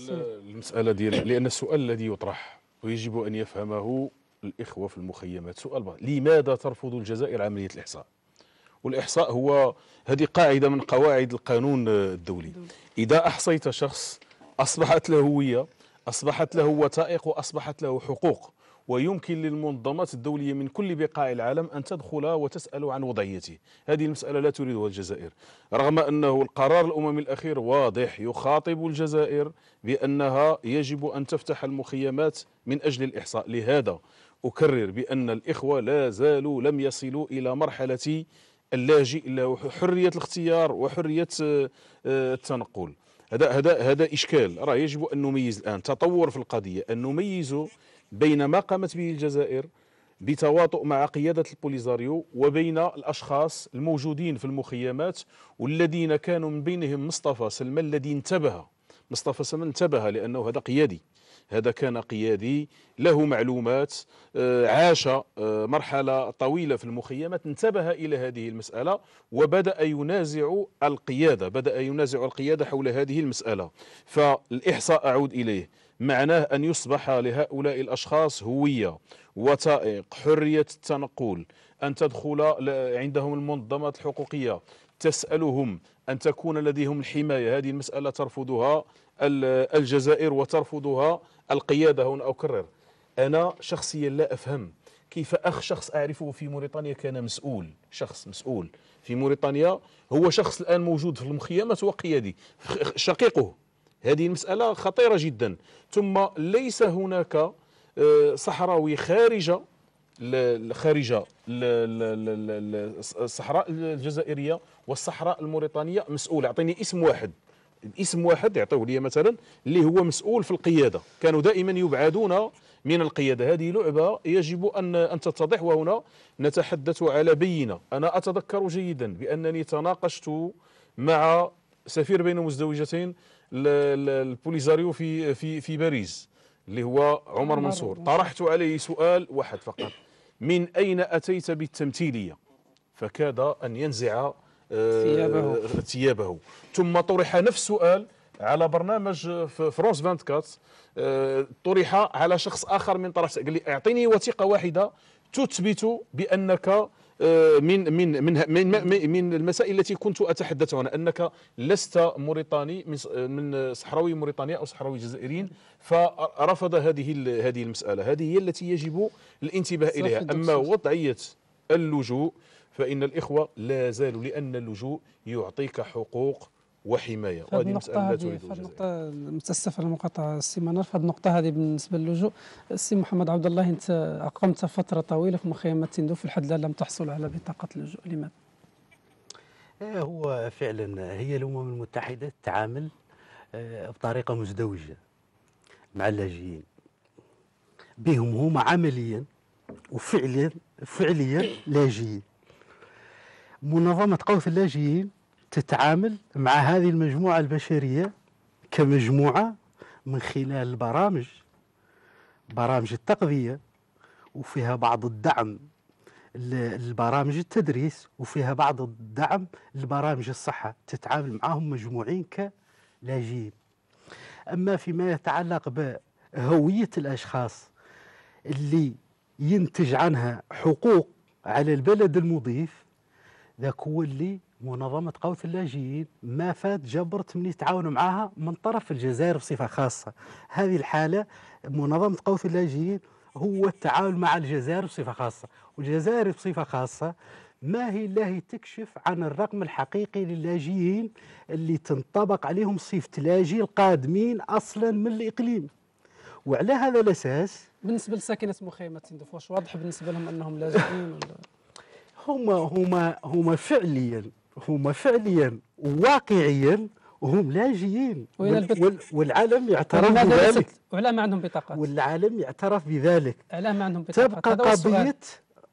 المسألة ديال لأن السؤال الذي يطرح ويجب أن يفهمه الإخوة في المخيمات سؤال بقى. لماذا ترفض الجزائر عملية الإحصاء والإحصاء هو هذه قاعدة من قواعد القانون الدولي إذا أحصيت شخص أصبحت له هوية أصبحت له وثائق وأصبحت له حقوق ويمكن للمنظمات الدولية من كل بقاع العالم أن تدخل وتسأل عن وضعيته هذه المسألة لا تريدها الجزائر رغم أنه القرار الأممي الأخير واضح يخاطب الجزائر بأنها يجب أن تفتح المخيمات من أجل الإحصاء لهذا أكرر بأن الإخوة لا زالوا لم يصلوا إلى مرحلة اللاجئ إلا حرية الاختيار وحرية آه، التنقل هذا هذا هذا إشكال راه يجب أن نميز الآن تطور في القضية أن نميز بين ما قامت به الجزائر بتواطؤ مع قيادة البوليزاريو وبين الأشخاص الموجودين في المخيمات والذين كانوا من بينهم مصطفى سلمى الذي انتبه مصطفى سلمى انتبه لأنه هذا قيادي هذا كان قيادي له معلومات آه، عاش آه، مرحلة طويلة في المخيمات انتبه إلى هذه المسألة وبدأ ينازع القيادة بدأ ينازع القيادة حول هذه المسألة فالإحصاء أعود إليه معناه أن يصبح لهؤلاء الأشخاص هوية وثائق حرية التنقل أن تدخل عندهم المنظمات الحقوقية تسألهم أن تكون لديهم الحماية هذه المسألة ترفضها الجزائر وترفضها القيادة هنا أكرر أنا شخصيا لا أفهم كيف أخ شخص أعرفه في موريتانيا كان مسؤول شخص مسؤول في موريتانيا هو شخص الآن موجود في المخيمات هو قيادي شقيقه هذه المسألة خطيرة جدا ثم ليس هناك آه، صحراوي خارج خارج الصحراء الجزائرية والصحراء الموريتانية مسؤول أعطيني اسم واحد اسم واحد يعطوه لي مثلا اللي هو مسؤول في القياده كانوا دائما يبعدون من القياده هذه لعبه يجب ان ان تتضح وهنا نتحدث على بينه انا اتذكر جيدا بانني تناقشت مع سفير بين مزدوجتين البوليزاريو في في في باريس اللي هو عمر منصور طرحت عليه سؤال واحد فقط من اين اتيت بالتمثيليه فكاد ان ينزع ثيابه آه، ثيابه ثم طرح نفس السؤال على برنامج فرونس 24 آه، طرح على شخص اخر من طرف قال لي اعطيني وثيقه واحده تثبت بانك آه، من من من من من المسائل التي كنت اتحدث عنها انك لست موريتاني من من صحراوي موريتانيا او صحراوي جزائريين فرفض هذه هذه المساله هذه هي التي يجب الانتباه اليها اما وضعيه اللجوء فإن الإخوة لا زالوا لأن اللجوء يعطيك حقوق وحمايه وهذه مساله لا تريد النقطه متاسف على المقاطعه السي منار في هذه النقطه هذه بالنسبه للجوء السي محمد عبد الله انت اقمت فتره طويله في مخيمات تندوف الحد الان لم تحصل على بطاقه اللجوء لماذا؟ آه، هو فعلا هي الامم المتحده تعامل آه، بطريقه مزدوجه مع اللاجئين بهم هما عمليا وفعليا فعليا لاجئين منظمة قوس اللاجئين تتعامل مع هذه المجموعة البشرية كمجموعة من خلال البرامج برامج التقضية وفيها بعض الدعم للبرامج التدريس وفيها بعض الدعم لبرامج الصحة تتعامل معهم مجموعين كلاجئين أما فيما يتعلق بهوية الأشخاص اللي ينتج عنها حقوق على البلد المضيف ذاك هو اللي منظمة قوة اللاجئين ما فات جبرت من يتعاونوا معها من طرف الجزائر بصفة خاصة هذه الحالة منظمة قوة اللاجئين هو التعاون مع الجزائر بصفة خاصة والجزائر بصفة خاصة ما هي الله تكشف عن الرقم الحقيقي للاجئين اللي تنطبق عليهم صفة لاجئ القادمين أصلا من الإقليم وعلى هذا الأساس بالنسبة لساكنة مخيمات سندفوش واضح بالنسبة لهم أنهم لاجئين ولا هما هما هما فعليا هما فعليا واقعيا هم لاجئين وال والعالم يعترف بذلك وعلى ما عندهم بطاقات والعالم يعترف بذلك على ما عندهم بطاقات تبقى قضية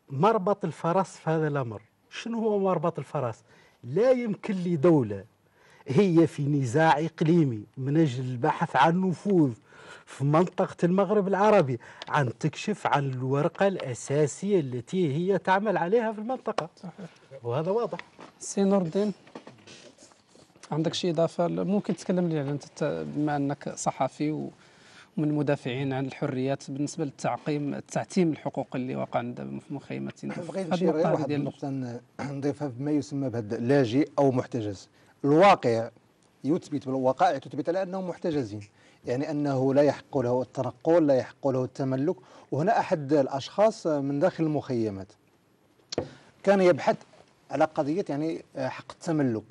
مربط الفرس في هذا الأمر شنو هو مربط الفرس لا يمكن لدولة هي في نزاع إقليمي من أجل البحث عن نفوذ في منطقة المغرب العربي عن تكشف عن الورقة الأساسية التي هي تعمل عليها في المنطقة صحيح. وهذا واضح سي نور الدين عندك شي إضافة ممكن تتكلم لي أنت بما أنك صحفي و... من المدافعين عن الحريات بالنسبه للتعقيم تعتيم الحقوق اللي وقع عند مخيمه بغيت نشير غير واحد النقطه نضيفها بما يسمى بهذا لاجئ او محتجز الواقع يثبت الوقائع تثبت على انهم محتجزين يعني أنه لا يحق له التنقل لا يحق له التملك وهنا أحد الأشخاص من داخل المخيمات كان يبحث على قضية يعني حق التملك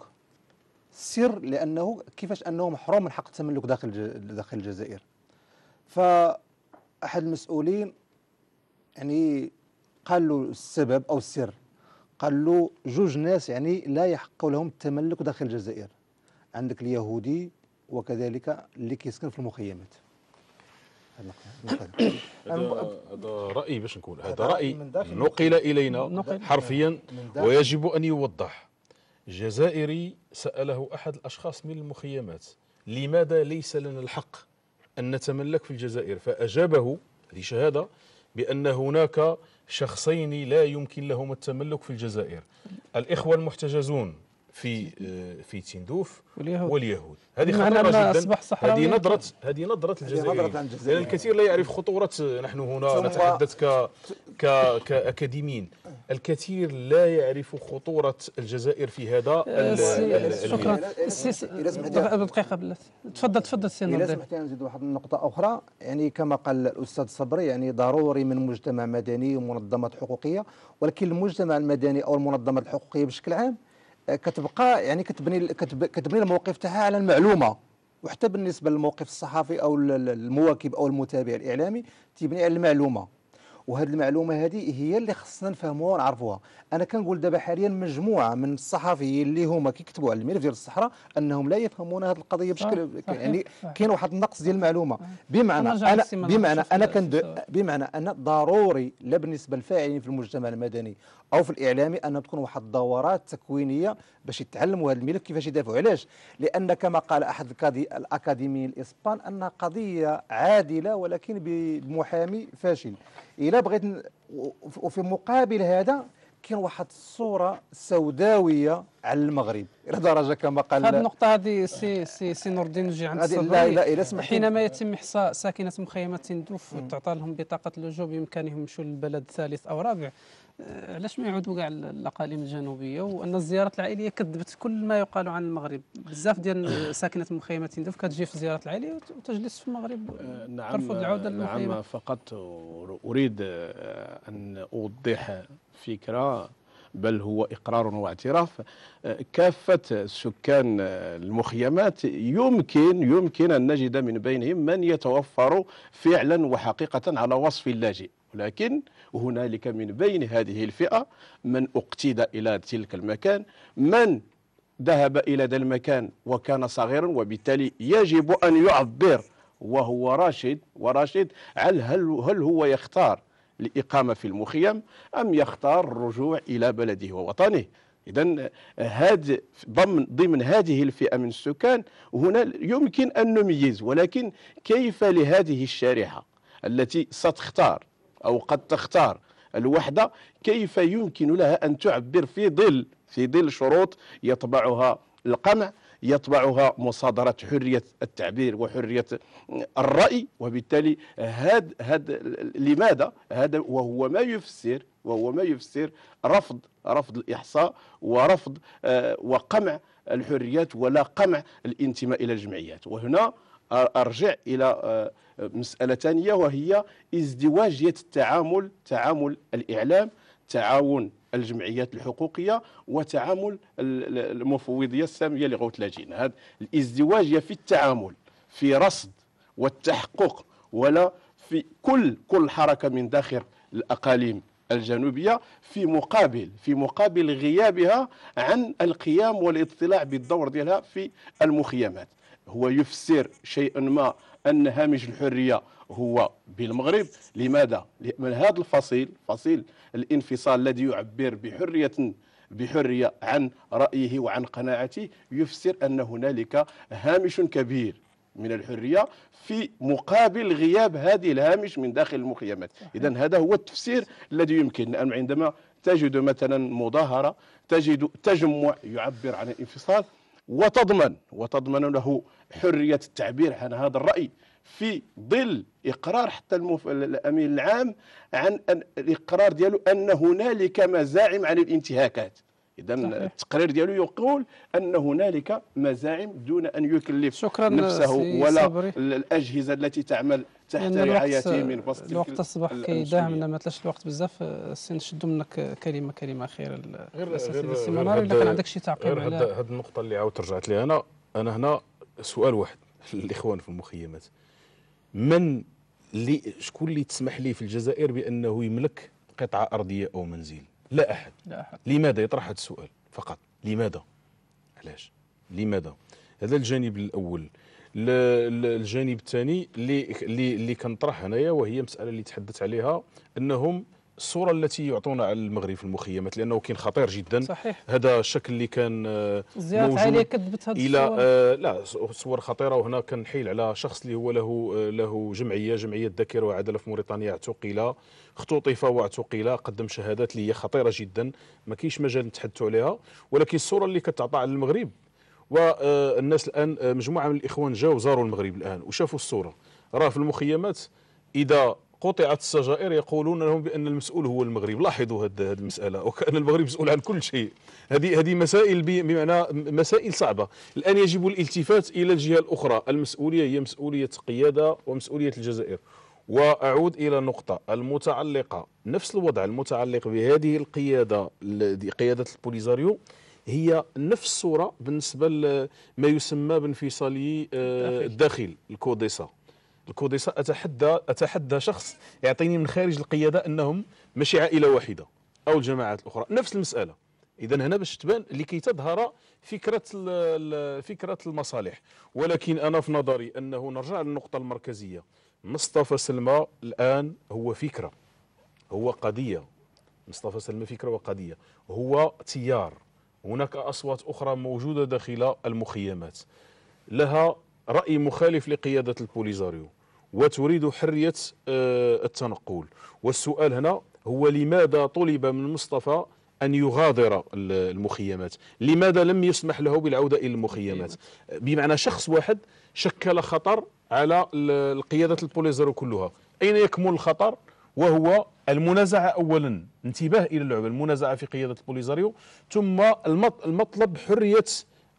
سر لأنه كيفاش أنه محروم من حق التملك داخل داخل الجزائر فأحد المسؤولين يعني قال له السبب أو السر قال له جوج ناس يعني لا يحق لهم التملك داخل الجزائر عندك اليهودي وكذلك اللي كيسكن في المخيمات هذا رايي باش نقول هذا راي نقل الينا حرفيا ويجب ان يوضح جزائري ساله احد الاشخاص من المخيمات لماذا ليس لنا الحق ان نتملك في الجزائر فاجابه هذه شهاده بان هناك شخصين لا يمكن لهم التملك في الجزائر الاخوه المحتجزون في آه، في تندوف واليهود, واليهود. هذه خطوره جدا هذه نظره هذه نظره الجزائريين لان الكثير لا يعرف خطوره نحن هنا نتحدث ك... ك كاكاديميين الكثير لا يعرف خطوره الجزائر في هذا آه، شكرا دقيقه بالله تفضل تفضل سي نور سمحت نزيد واحد النقطه اخرى يعني كما قال الاستاذ صبري يعني ضروري من مجتمع مدني ومنظمات حقوقيه ولكن المجتمع المدني او المنظمات الحقوقيه بشكل عام كتبقى يعني كتبني كتبني الموقف تاعها على المعلومه وحتى بالنسبه للموقف الصحفي او المواكب او المتابع الاعلامي تيبني على المعلومه وهذه المعلومه هذه هي اللي خصنا نفهموها ونعرفوها انا كنقول دابا حاليا مجموعه من الصحفيين اللي هما كيكتبوا على الملف ديال الصحراء انهم لا يفهمون هذه القضيه بشكل يعني كاين واحد النقص ديال المعلومه بمعنى انا بمعنى انا كند بمعنى ان ضروري لا بالنسبه للفاعلين في المجتمع المدني او في الاعلامي ان تكون واحد الدورات تكوينيه باش يتعلموا هذا الملف كيفاش يدافعوا علاش لان كما قال احد الاكاديميين الاسبان ان قضيه عادله ولكن بمحامي فاشل الا بغيت وفي مقابل هذا كاين واحد الصوره سوداويه على المغرب الى درجه كما قال هذه النقطه هذه سي سي سي نور الدين نجي عند لا لا الا سمحت حينما يتم احصاء ساكنه مخيمات تندوف وتعطى لهم بطاقه اللجوء بامكانهم يمشوا للبلد الثالث او رابع آه، علاش ما يعودوا كاع الاقاليم الجنوبيه وان الزيارات العائليه كذبت كل ما يقال عن المغرب بزاف ديال ساكنه مخيمات تندف كتجي في الزيارات العائليه وتجلس في المغرب آه، نعم ترفض العوده آه، نعم نعم فقط اريد ان اوضح فكره بل هو اقرار واعتراف كافه سكان المخيمات يمكن يمكن ان نجد من بينهم من يتوفر فعلا وحقيقه على وصف اللاجئ ولكن هنالك من بين هذه الفئة من اقتيد إلى تلك المكان من ذهب إلى ذا المكان وكان صغيرا وبالتالي يجب أن يعبر وهو راشد وراشد هل هل هو يختار الإقامة في المخيم أم يختار الرجوع إلى بلده ووطنه إذا هذا ضمن ضمن هذه الفئة من السكان هنا يمكن أن نميز ولكن كيف لهذه الشريحه التي ستختار أو قد تختار الوحدة كيف يمكن لها أن تعبر في ظل في ظل شروط يطبعها القمع يطبعها مصادرة حرية التعبير وحرية الرأي وبالتالي هاد هاد لماذا هذا وهو ما يفسر وهو ما يفسر رفض رفض الإحصاء ورفض آه، وقمع الحريات ولا قمع الانتماء إلى الجمعيات وهنا أرجع إلى مسألة ثانية وهي ازدواجية التعامل تعامل الإعلام تعاون الجمعيات الحقوقية وتعامل المفوضية السامية لغوث لاجئين هذا الازدواجية في التعامل في رصد والتحقق ولا في كل كل حركة من داخل الأقاليم الجنوبية في مقابل في مقابل غيابها عن القيام والاطلاع بالدور ديالها في المخيمات هو يفسر شيئا ما أن هامش الحرية هو بالمغرب لماذا؟ لأن هذا الفصيل فصيل الانفصال الذي يعبر بحرية بحرية عن رأيه وعن قناعته يفسر أن هنالك هامش كبير من الحريه في مقابل غياب هذه الهامش من داخل المخيمات اذا هذا هو التفسير الذي يمكن عندما تجد مثلا مظاهره تجد تجمع يعبر عن الانفصال وتضمن وتضمن له حرية التعبير عن هذا الرأي في ظل إقرار حتى المف... الأمين العام عن الإقرار ديالو أن هنالك مزاعم عن الانتهاكات اذا التقرير ديالو يقول ان هنالك مزاعم دون ان يكلف شكرا نفسه ولا صبري. الاجهزه التي تعمل تحت رعايته من بسط الوقت اصبح كيداهمنا ما تلاش الوقت بزاف السي نشدوا منك كلمه كلمه خير غير السيمانار الا كان عندك شي تعقيب على هذه النقطه اللي عاودت رجعت لي انا انا هنا سؤال واحد للاخوان في المخيمات من اللي شكون اللي تسمح ليه في الجزائر بانه يملك قطعه ارضيه او منزل لا أحد. لا أحد لماذا يطرح هذا السؤال فقط لماذا علاش لماذا هذا الجانب الأول الجانب الثاني اللي اللي كنطرح هنايا وهي مسألة اللي تحدث عليها أنهم الصوره التي يعطونا على المغرب في المخيمات لانه كان خطير جدا صحيح. هذا الشكل اللي كان آه، موجود عاليه كذبت هذه الى آه لا صور خطيره وهنا كنحيل على شخص اللي هو له آه، له جمعيه جمعيه الذاكره والعداله في موريتانيا اعتقل اختطف واعتقل قدم شهادات اللي هي خطيره جدا ما كاينش مجال نتحدثوا عليها ولكن الصوره اللي كتعطى على المغرب والناس آه، الان مجموعه من الاخوان جاوا زاروا المغرب الان وشافوا الصوره راه في المخيمات اذا قطعت السجائر يقولون لهم بأن المسؤول هو المغرب لاحظوا هذه المسألة وكأن المغرب مسؤول عن كل شيء هذه هذه مسائل بمعنى مسائل صعبة الآن يجب الالتفات إلى الجهة الأخرى المسؤولية هي مسؤولية قيادة ومسؤولية الجزائر واعود الى نقطه المتعلقه نفس الوضع المتعلق بهذه القياده قياده البوليزاريو هي نفس الصوره بالنسبه لما يسمى بانفصالي آه، الداخل الكوديسا الكوديسا أتحدى أتحدى شخص يعطيني من خارج القيادة أنهم ماشي عائلة واحدة أو الجماعات الأخرى نفس المسألة إذا هنا باش تبان لكي تظهر فكرة فكرة المصالح ولكن أنا في نظري أنه نرجع للنقطة المركزية مصطفى سلمى الآن هو فكرة هو قضية مصطفى سلمى فكرة وقضية هو تيار هناك أصوات أخرى موجودة داخل المخيمات لها رأي مخالف لقيادة البوليزاريو وتريد حرية آه، التنقل والسؤال هنا هو لماذا طلب من مصطفى أن يغادر المخيمات لماذا لم يسمح له بالعودة إلى المخيمات بمعنى شخص واحد شكل خطر على القيادة البوليزاريو كلها أين يكمن الخطر وهو المنازعة أولا انتباه إلى اللعبة المنازعة في قيادة البوليزاريو ثم المطلب حرية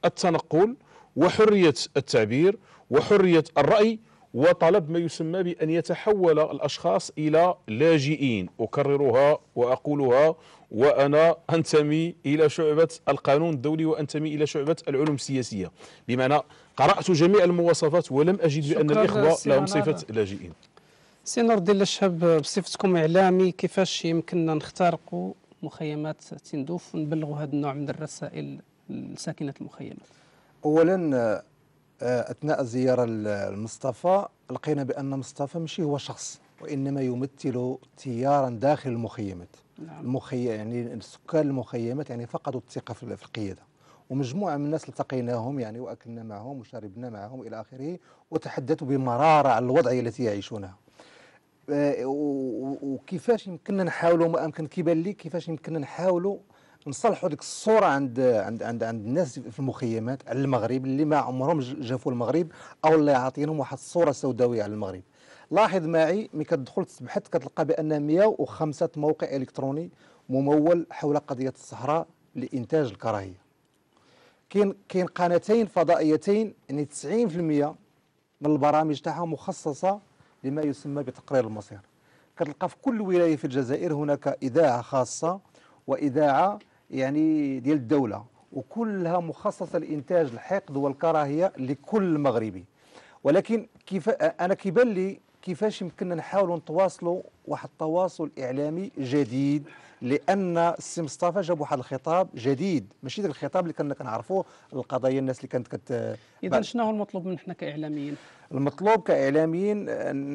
التنقل وحرية التعبير وحرية الرأي وطلب ما يسمى بأن يتحول الأشخاص إلى لاجئين أكررها وأقولها وأنا أنتمي إلى شعبة القانون الدولي وأنتمي إلى شعبة العلوم السياسية بمعنى قرأت جميع المواصفات ولم أجد بأن الإخوة لهم صفة لاجئين سي نور الدين الشاب بصفتكم إعلامي كيفاش يمكننا نخترقوا مخيمات تندوف ونبلغوا هذا النوع من الرسائل لساكنة المخيمات اولا آه، اثناء الزياره لمصطفى لقينا بان مصطفى ماشي هو شخص وانما يمثل تيارا داخل المخيمات نعم. المخي... يعني سكان المخيمات يعني فقدوا الثقه في القياده ومجموعه من الناس التقيناهم يعني واكلنا معهم وشربنا معهم الى اخره وتحدثوا بمراره على الوضعيه التي يعيشونها آه، وكيفاش يمكننا نحاولوا ما امكن كيبان لي كيفاش يمكننا نحاولوا نصلحوا ديك الصوره عند عند عند عند الناس في المخيمات على المغرب اللي ما عمرهم جافوا المغرب او اللي عاطينهم واحد الصوره سوداويه على المغرب لاحظ معي ملي كتدخل تبحث كتلقى بان 105 موقع الكتروني ممول حول قضيه الصحراء لانتاج الكراهيه كاين كاين قناتين فضائيتين يعني 90% من البرامج تاعها مخصصه لما يسمى بتقرير المصير كتلقى في كل ولايه في الجزائر هناك اذاعه خاصه واذاعه يعني ديال الدولة وكلها مخصصة لإنتاج الحقد والكراهية لكل مغربي ولكن كيف أنا كيبان لي كيفاش يمكننا نحاولوا نتواصلوا واحد التواصل اعلامي جديد لان السي مصطفى جاب واحد الخطاب جديد ماشي ذاك الخطاب اللي كنا كنعرفوه القضايا الناس اللي كانت كت اذا شنو هو المطلوب من حنا كاعلاميين المطلوب كاعلاميين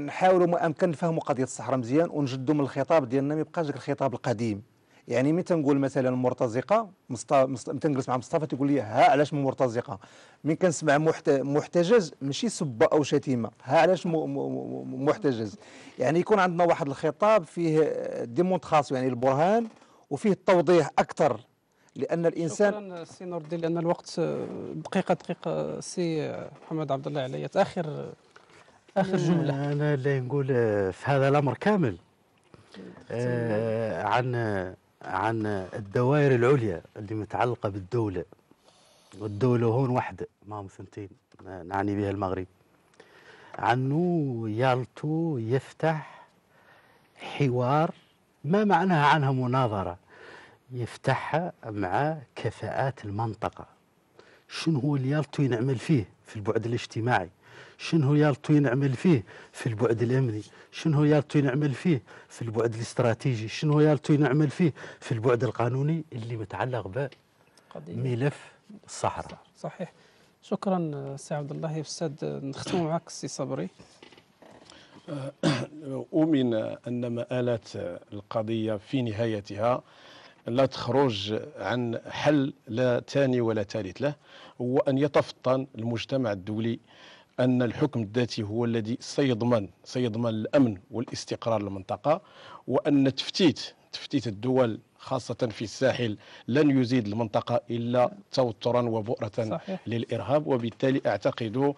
نحاولوا ما امكن نفهموا قضيه الصحراء مزيان ونجدوا من الخطاب ديالنا ما يبقاش ذاك الخطاب القديم يعني متى نقول مثلا مرتزقه متى نجلس مع مصطفى تقول لي ها علاش مرتزقه من كنسمع محت... محتجز ماشي سبه او شتيمه ها علاش م... م... محتجز يعني يكون عندنا واحد الخطاب فيه ديمونتراسيون يعني البرهان وفيه التوضيح اكثر لان الانسان شكرا سي نور الدين لان الوقت دقيقه دقيقه سي محمد عبد الله عليا اخر اخر جمله انا اللي نقول آه، في هذا الامر كامل آه عن عن الدوائر العليا اللي متعلقة بالدولة والدولة هون وحدة ما هم سنتين نعني بها المغرب عنه يالتو يفتح حوار ما معناها عنها مناظرة يفتحها مع كفاءات المنطقة شنو هو اللي يالتو ينعمل فيه في البعد الاجتماعي شنو يالطوي نعمل فيه في البعد الامني شنو يالطوي نعمل فيه في البعد الاستراتيجي شنو يالطوي نعمل فيه في البعد القانوني اللي متعلق بملف الصحراء صحيح شكرا سي عبد الله استاذ نختم معك سي صبري أه، أؤمن أن مآلات القضية في نهايتها لا تخرج عن حل لا ثاني ولا ثالث له هو أن يتفطن المجتمع الدولي أن الحكم الذاتي هو الذي سيضمن سيضمن الأمن والاستقرار للمنطقة وأن التفتيت تفتيت الدول خاصة في الساحل لن يزيد المنطقة إلا توترا وبؤرة صحيح. للإرهاب وبالتالي أعتقد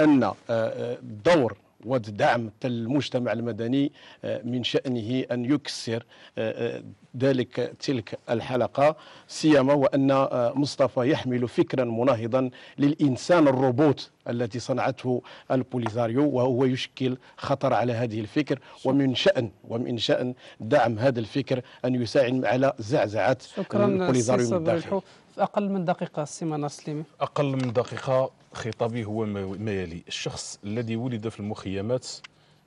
أن آه، آه، دور ودعم المجتمع المدني آه، من شأنه أن يكسر آه، آه، ذلك تلك الحلقة سيما وأن مصطفى يحمل فكرا مناهضا للإنسان الروبوت التي صنعته البوليزاريو وهو يشكل خطر على هذه الفكر ومن شأن ومن شأن دعم هذا الفكر أن يساعد على زعزعة البوليزاريو من الداخل أقل من دقيقة سي سليمي أقل من دقيقة خطابي هو ما يلي الشخص الذي ولد في المخيمات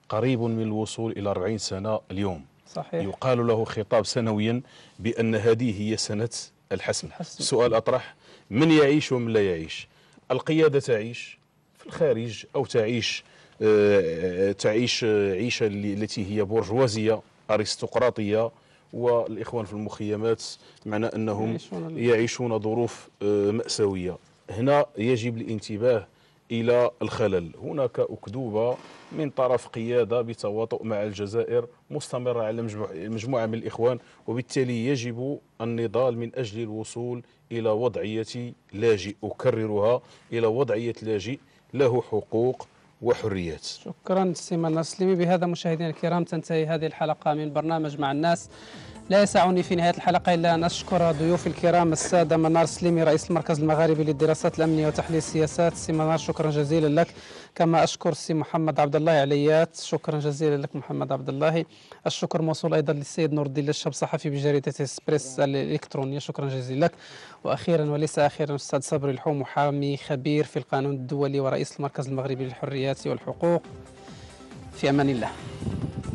قريب من الوصول إلى 40 سنة اليوم صحيح. يقال له خطاب سنويا بأن هذه هي سنة الحسم سؤال أطرح من يعيش ومن لا يعيش القيادة تعيش في الخارج أو تعيش آه، تعيش عيشة التي هي برجوازية أرستقراطية والإخوان في المخيمات معنى أنهم يعيشون ظروف آه، مأساوية هنا يجب الانتباه إلى الخلل هناك أكذوبة من طرف قيادة بتواطؤ مع الجزائر مستمرة على مجموعة من الإخوان وبالتالي يجب النضال من أجل الوصول إلى وضعية لاجئ أكررها إلى وضعية لاجئ له حقوق وحريات شكرا سيما النصليبي بهذا مشاهدينا الكرام تنتهي هذه الحلقة من برنامج مع الناس لا يسعني في نهاية الحلقة إلا أن أشكر ضيوف الكرام السادة منار سليمي رئيس المركز المغاربي للدراسات الأمنية وتحليل السياسات سي منار شكرا جزيلا لك كما أشكر السي محمد عبد الله عليات شكرا جزيلا لك محمد عبد الله الشكر موصول أيضا للسيد نور الدين الشاب صحفي بجريدة إسبريس الإلكترونية شكرا جزيلا لك وأخيرا وليس أخيرا أستاذ صبري الحوم محامي خبير في القانون الدولي ورئيس المركز المغربي للحريات والحقوق في أمان الله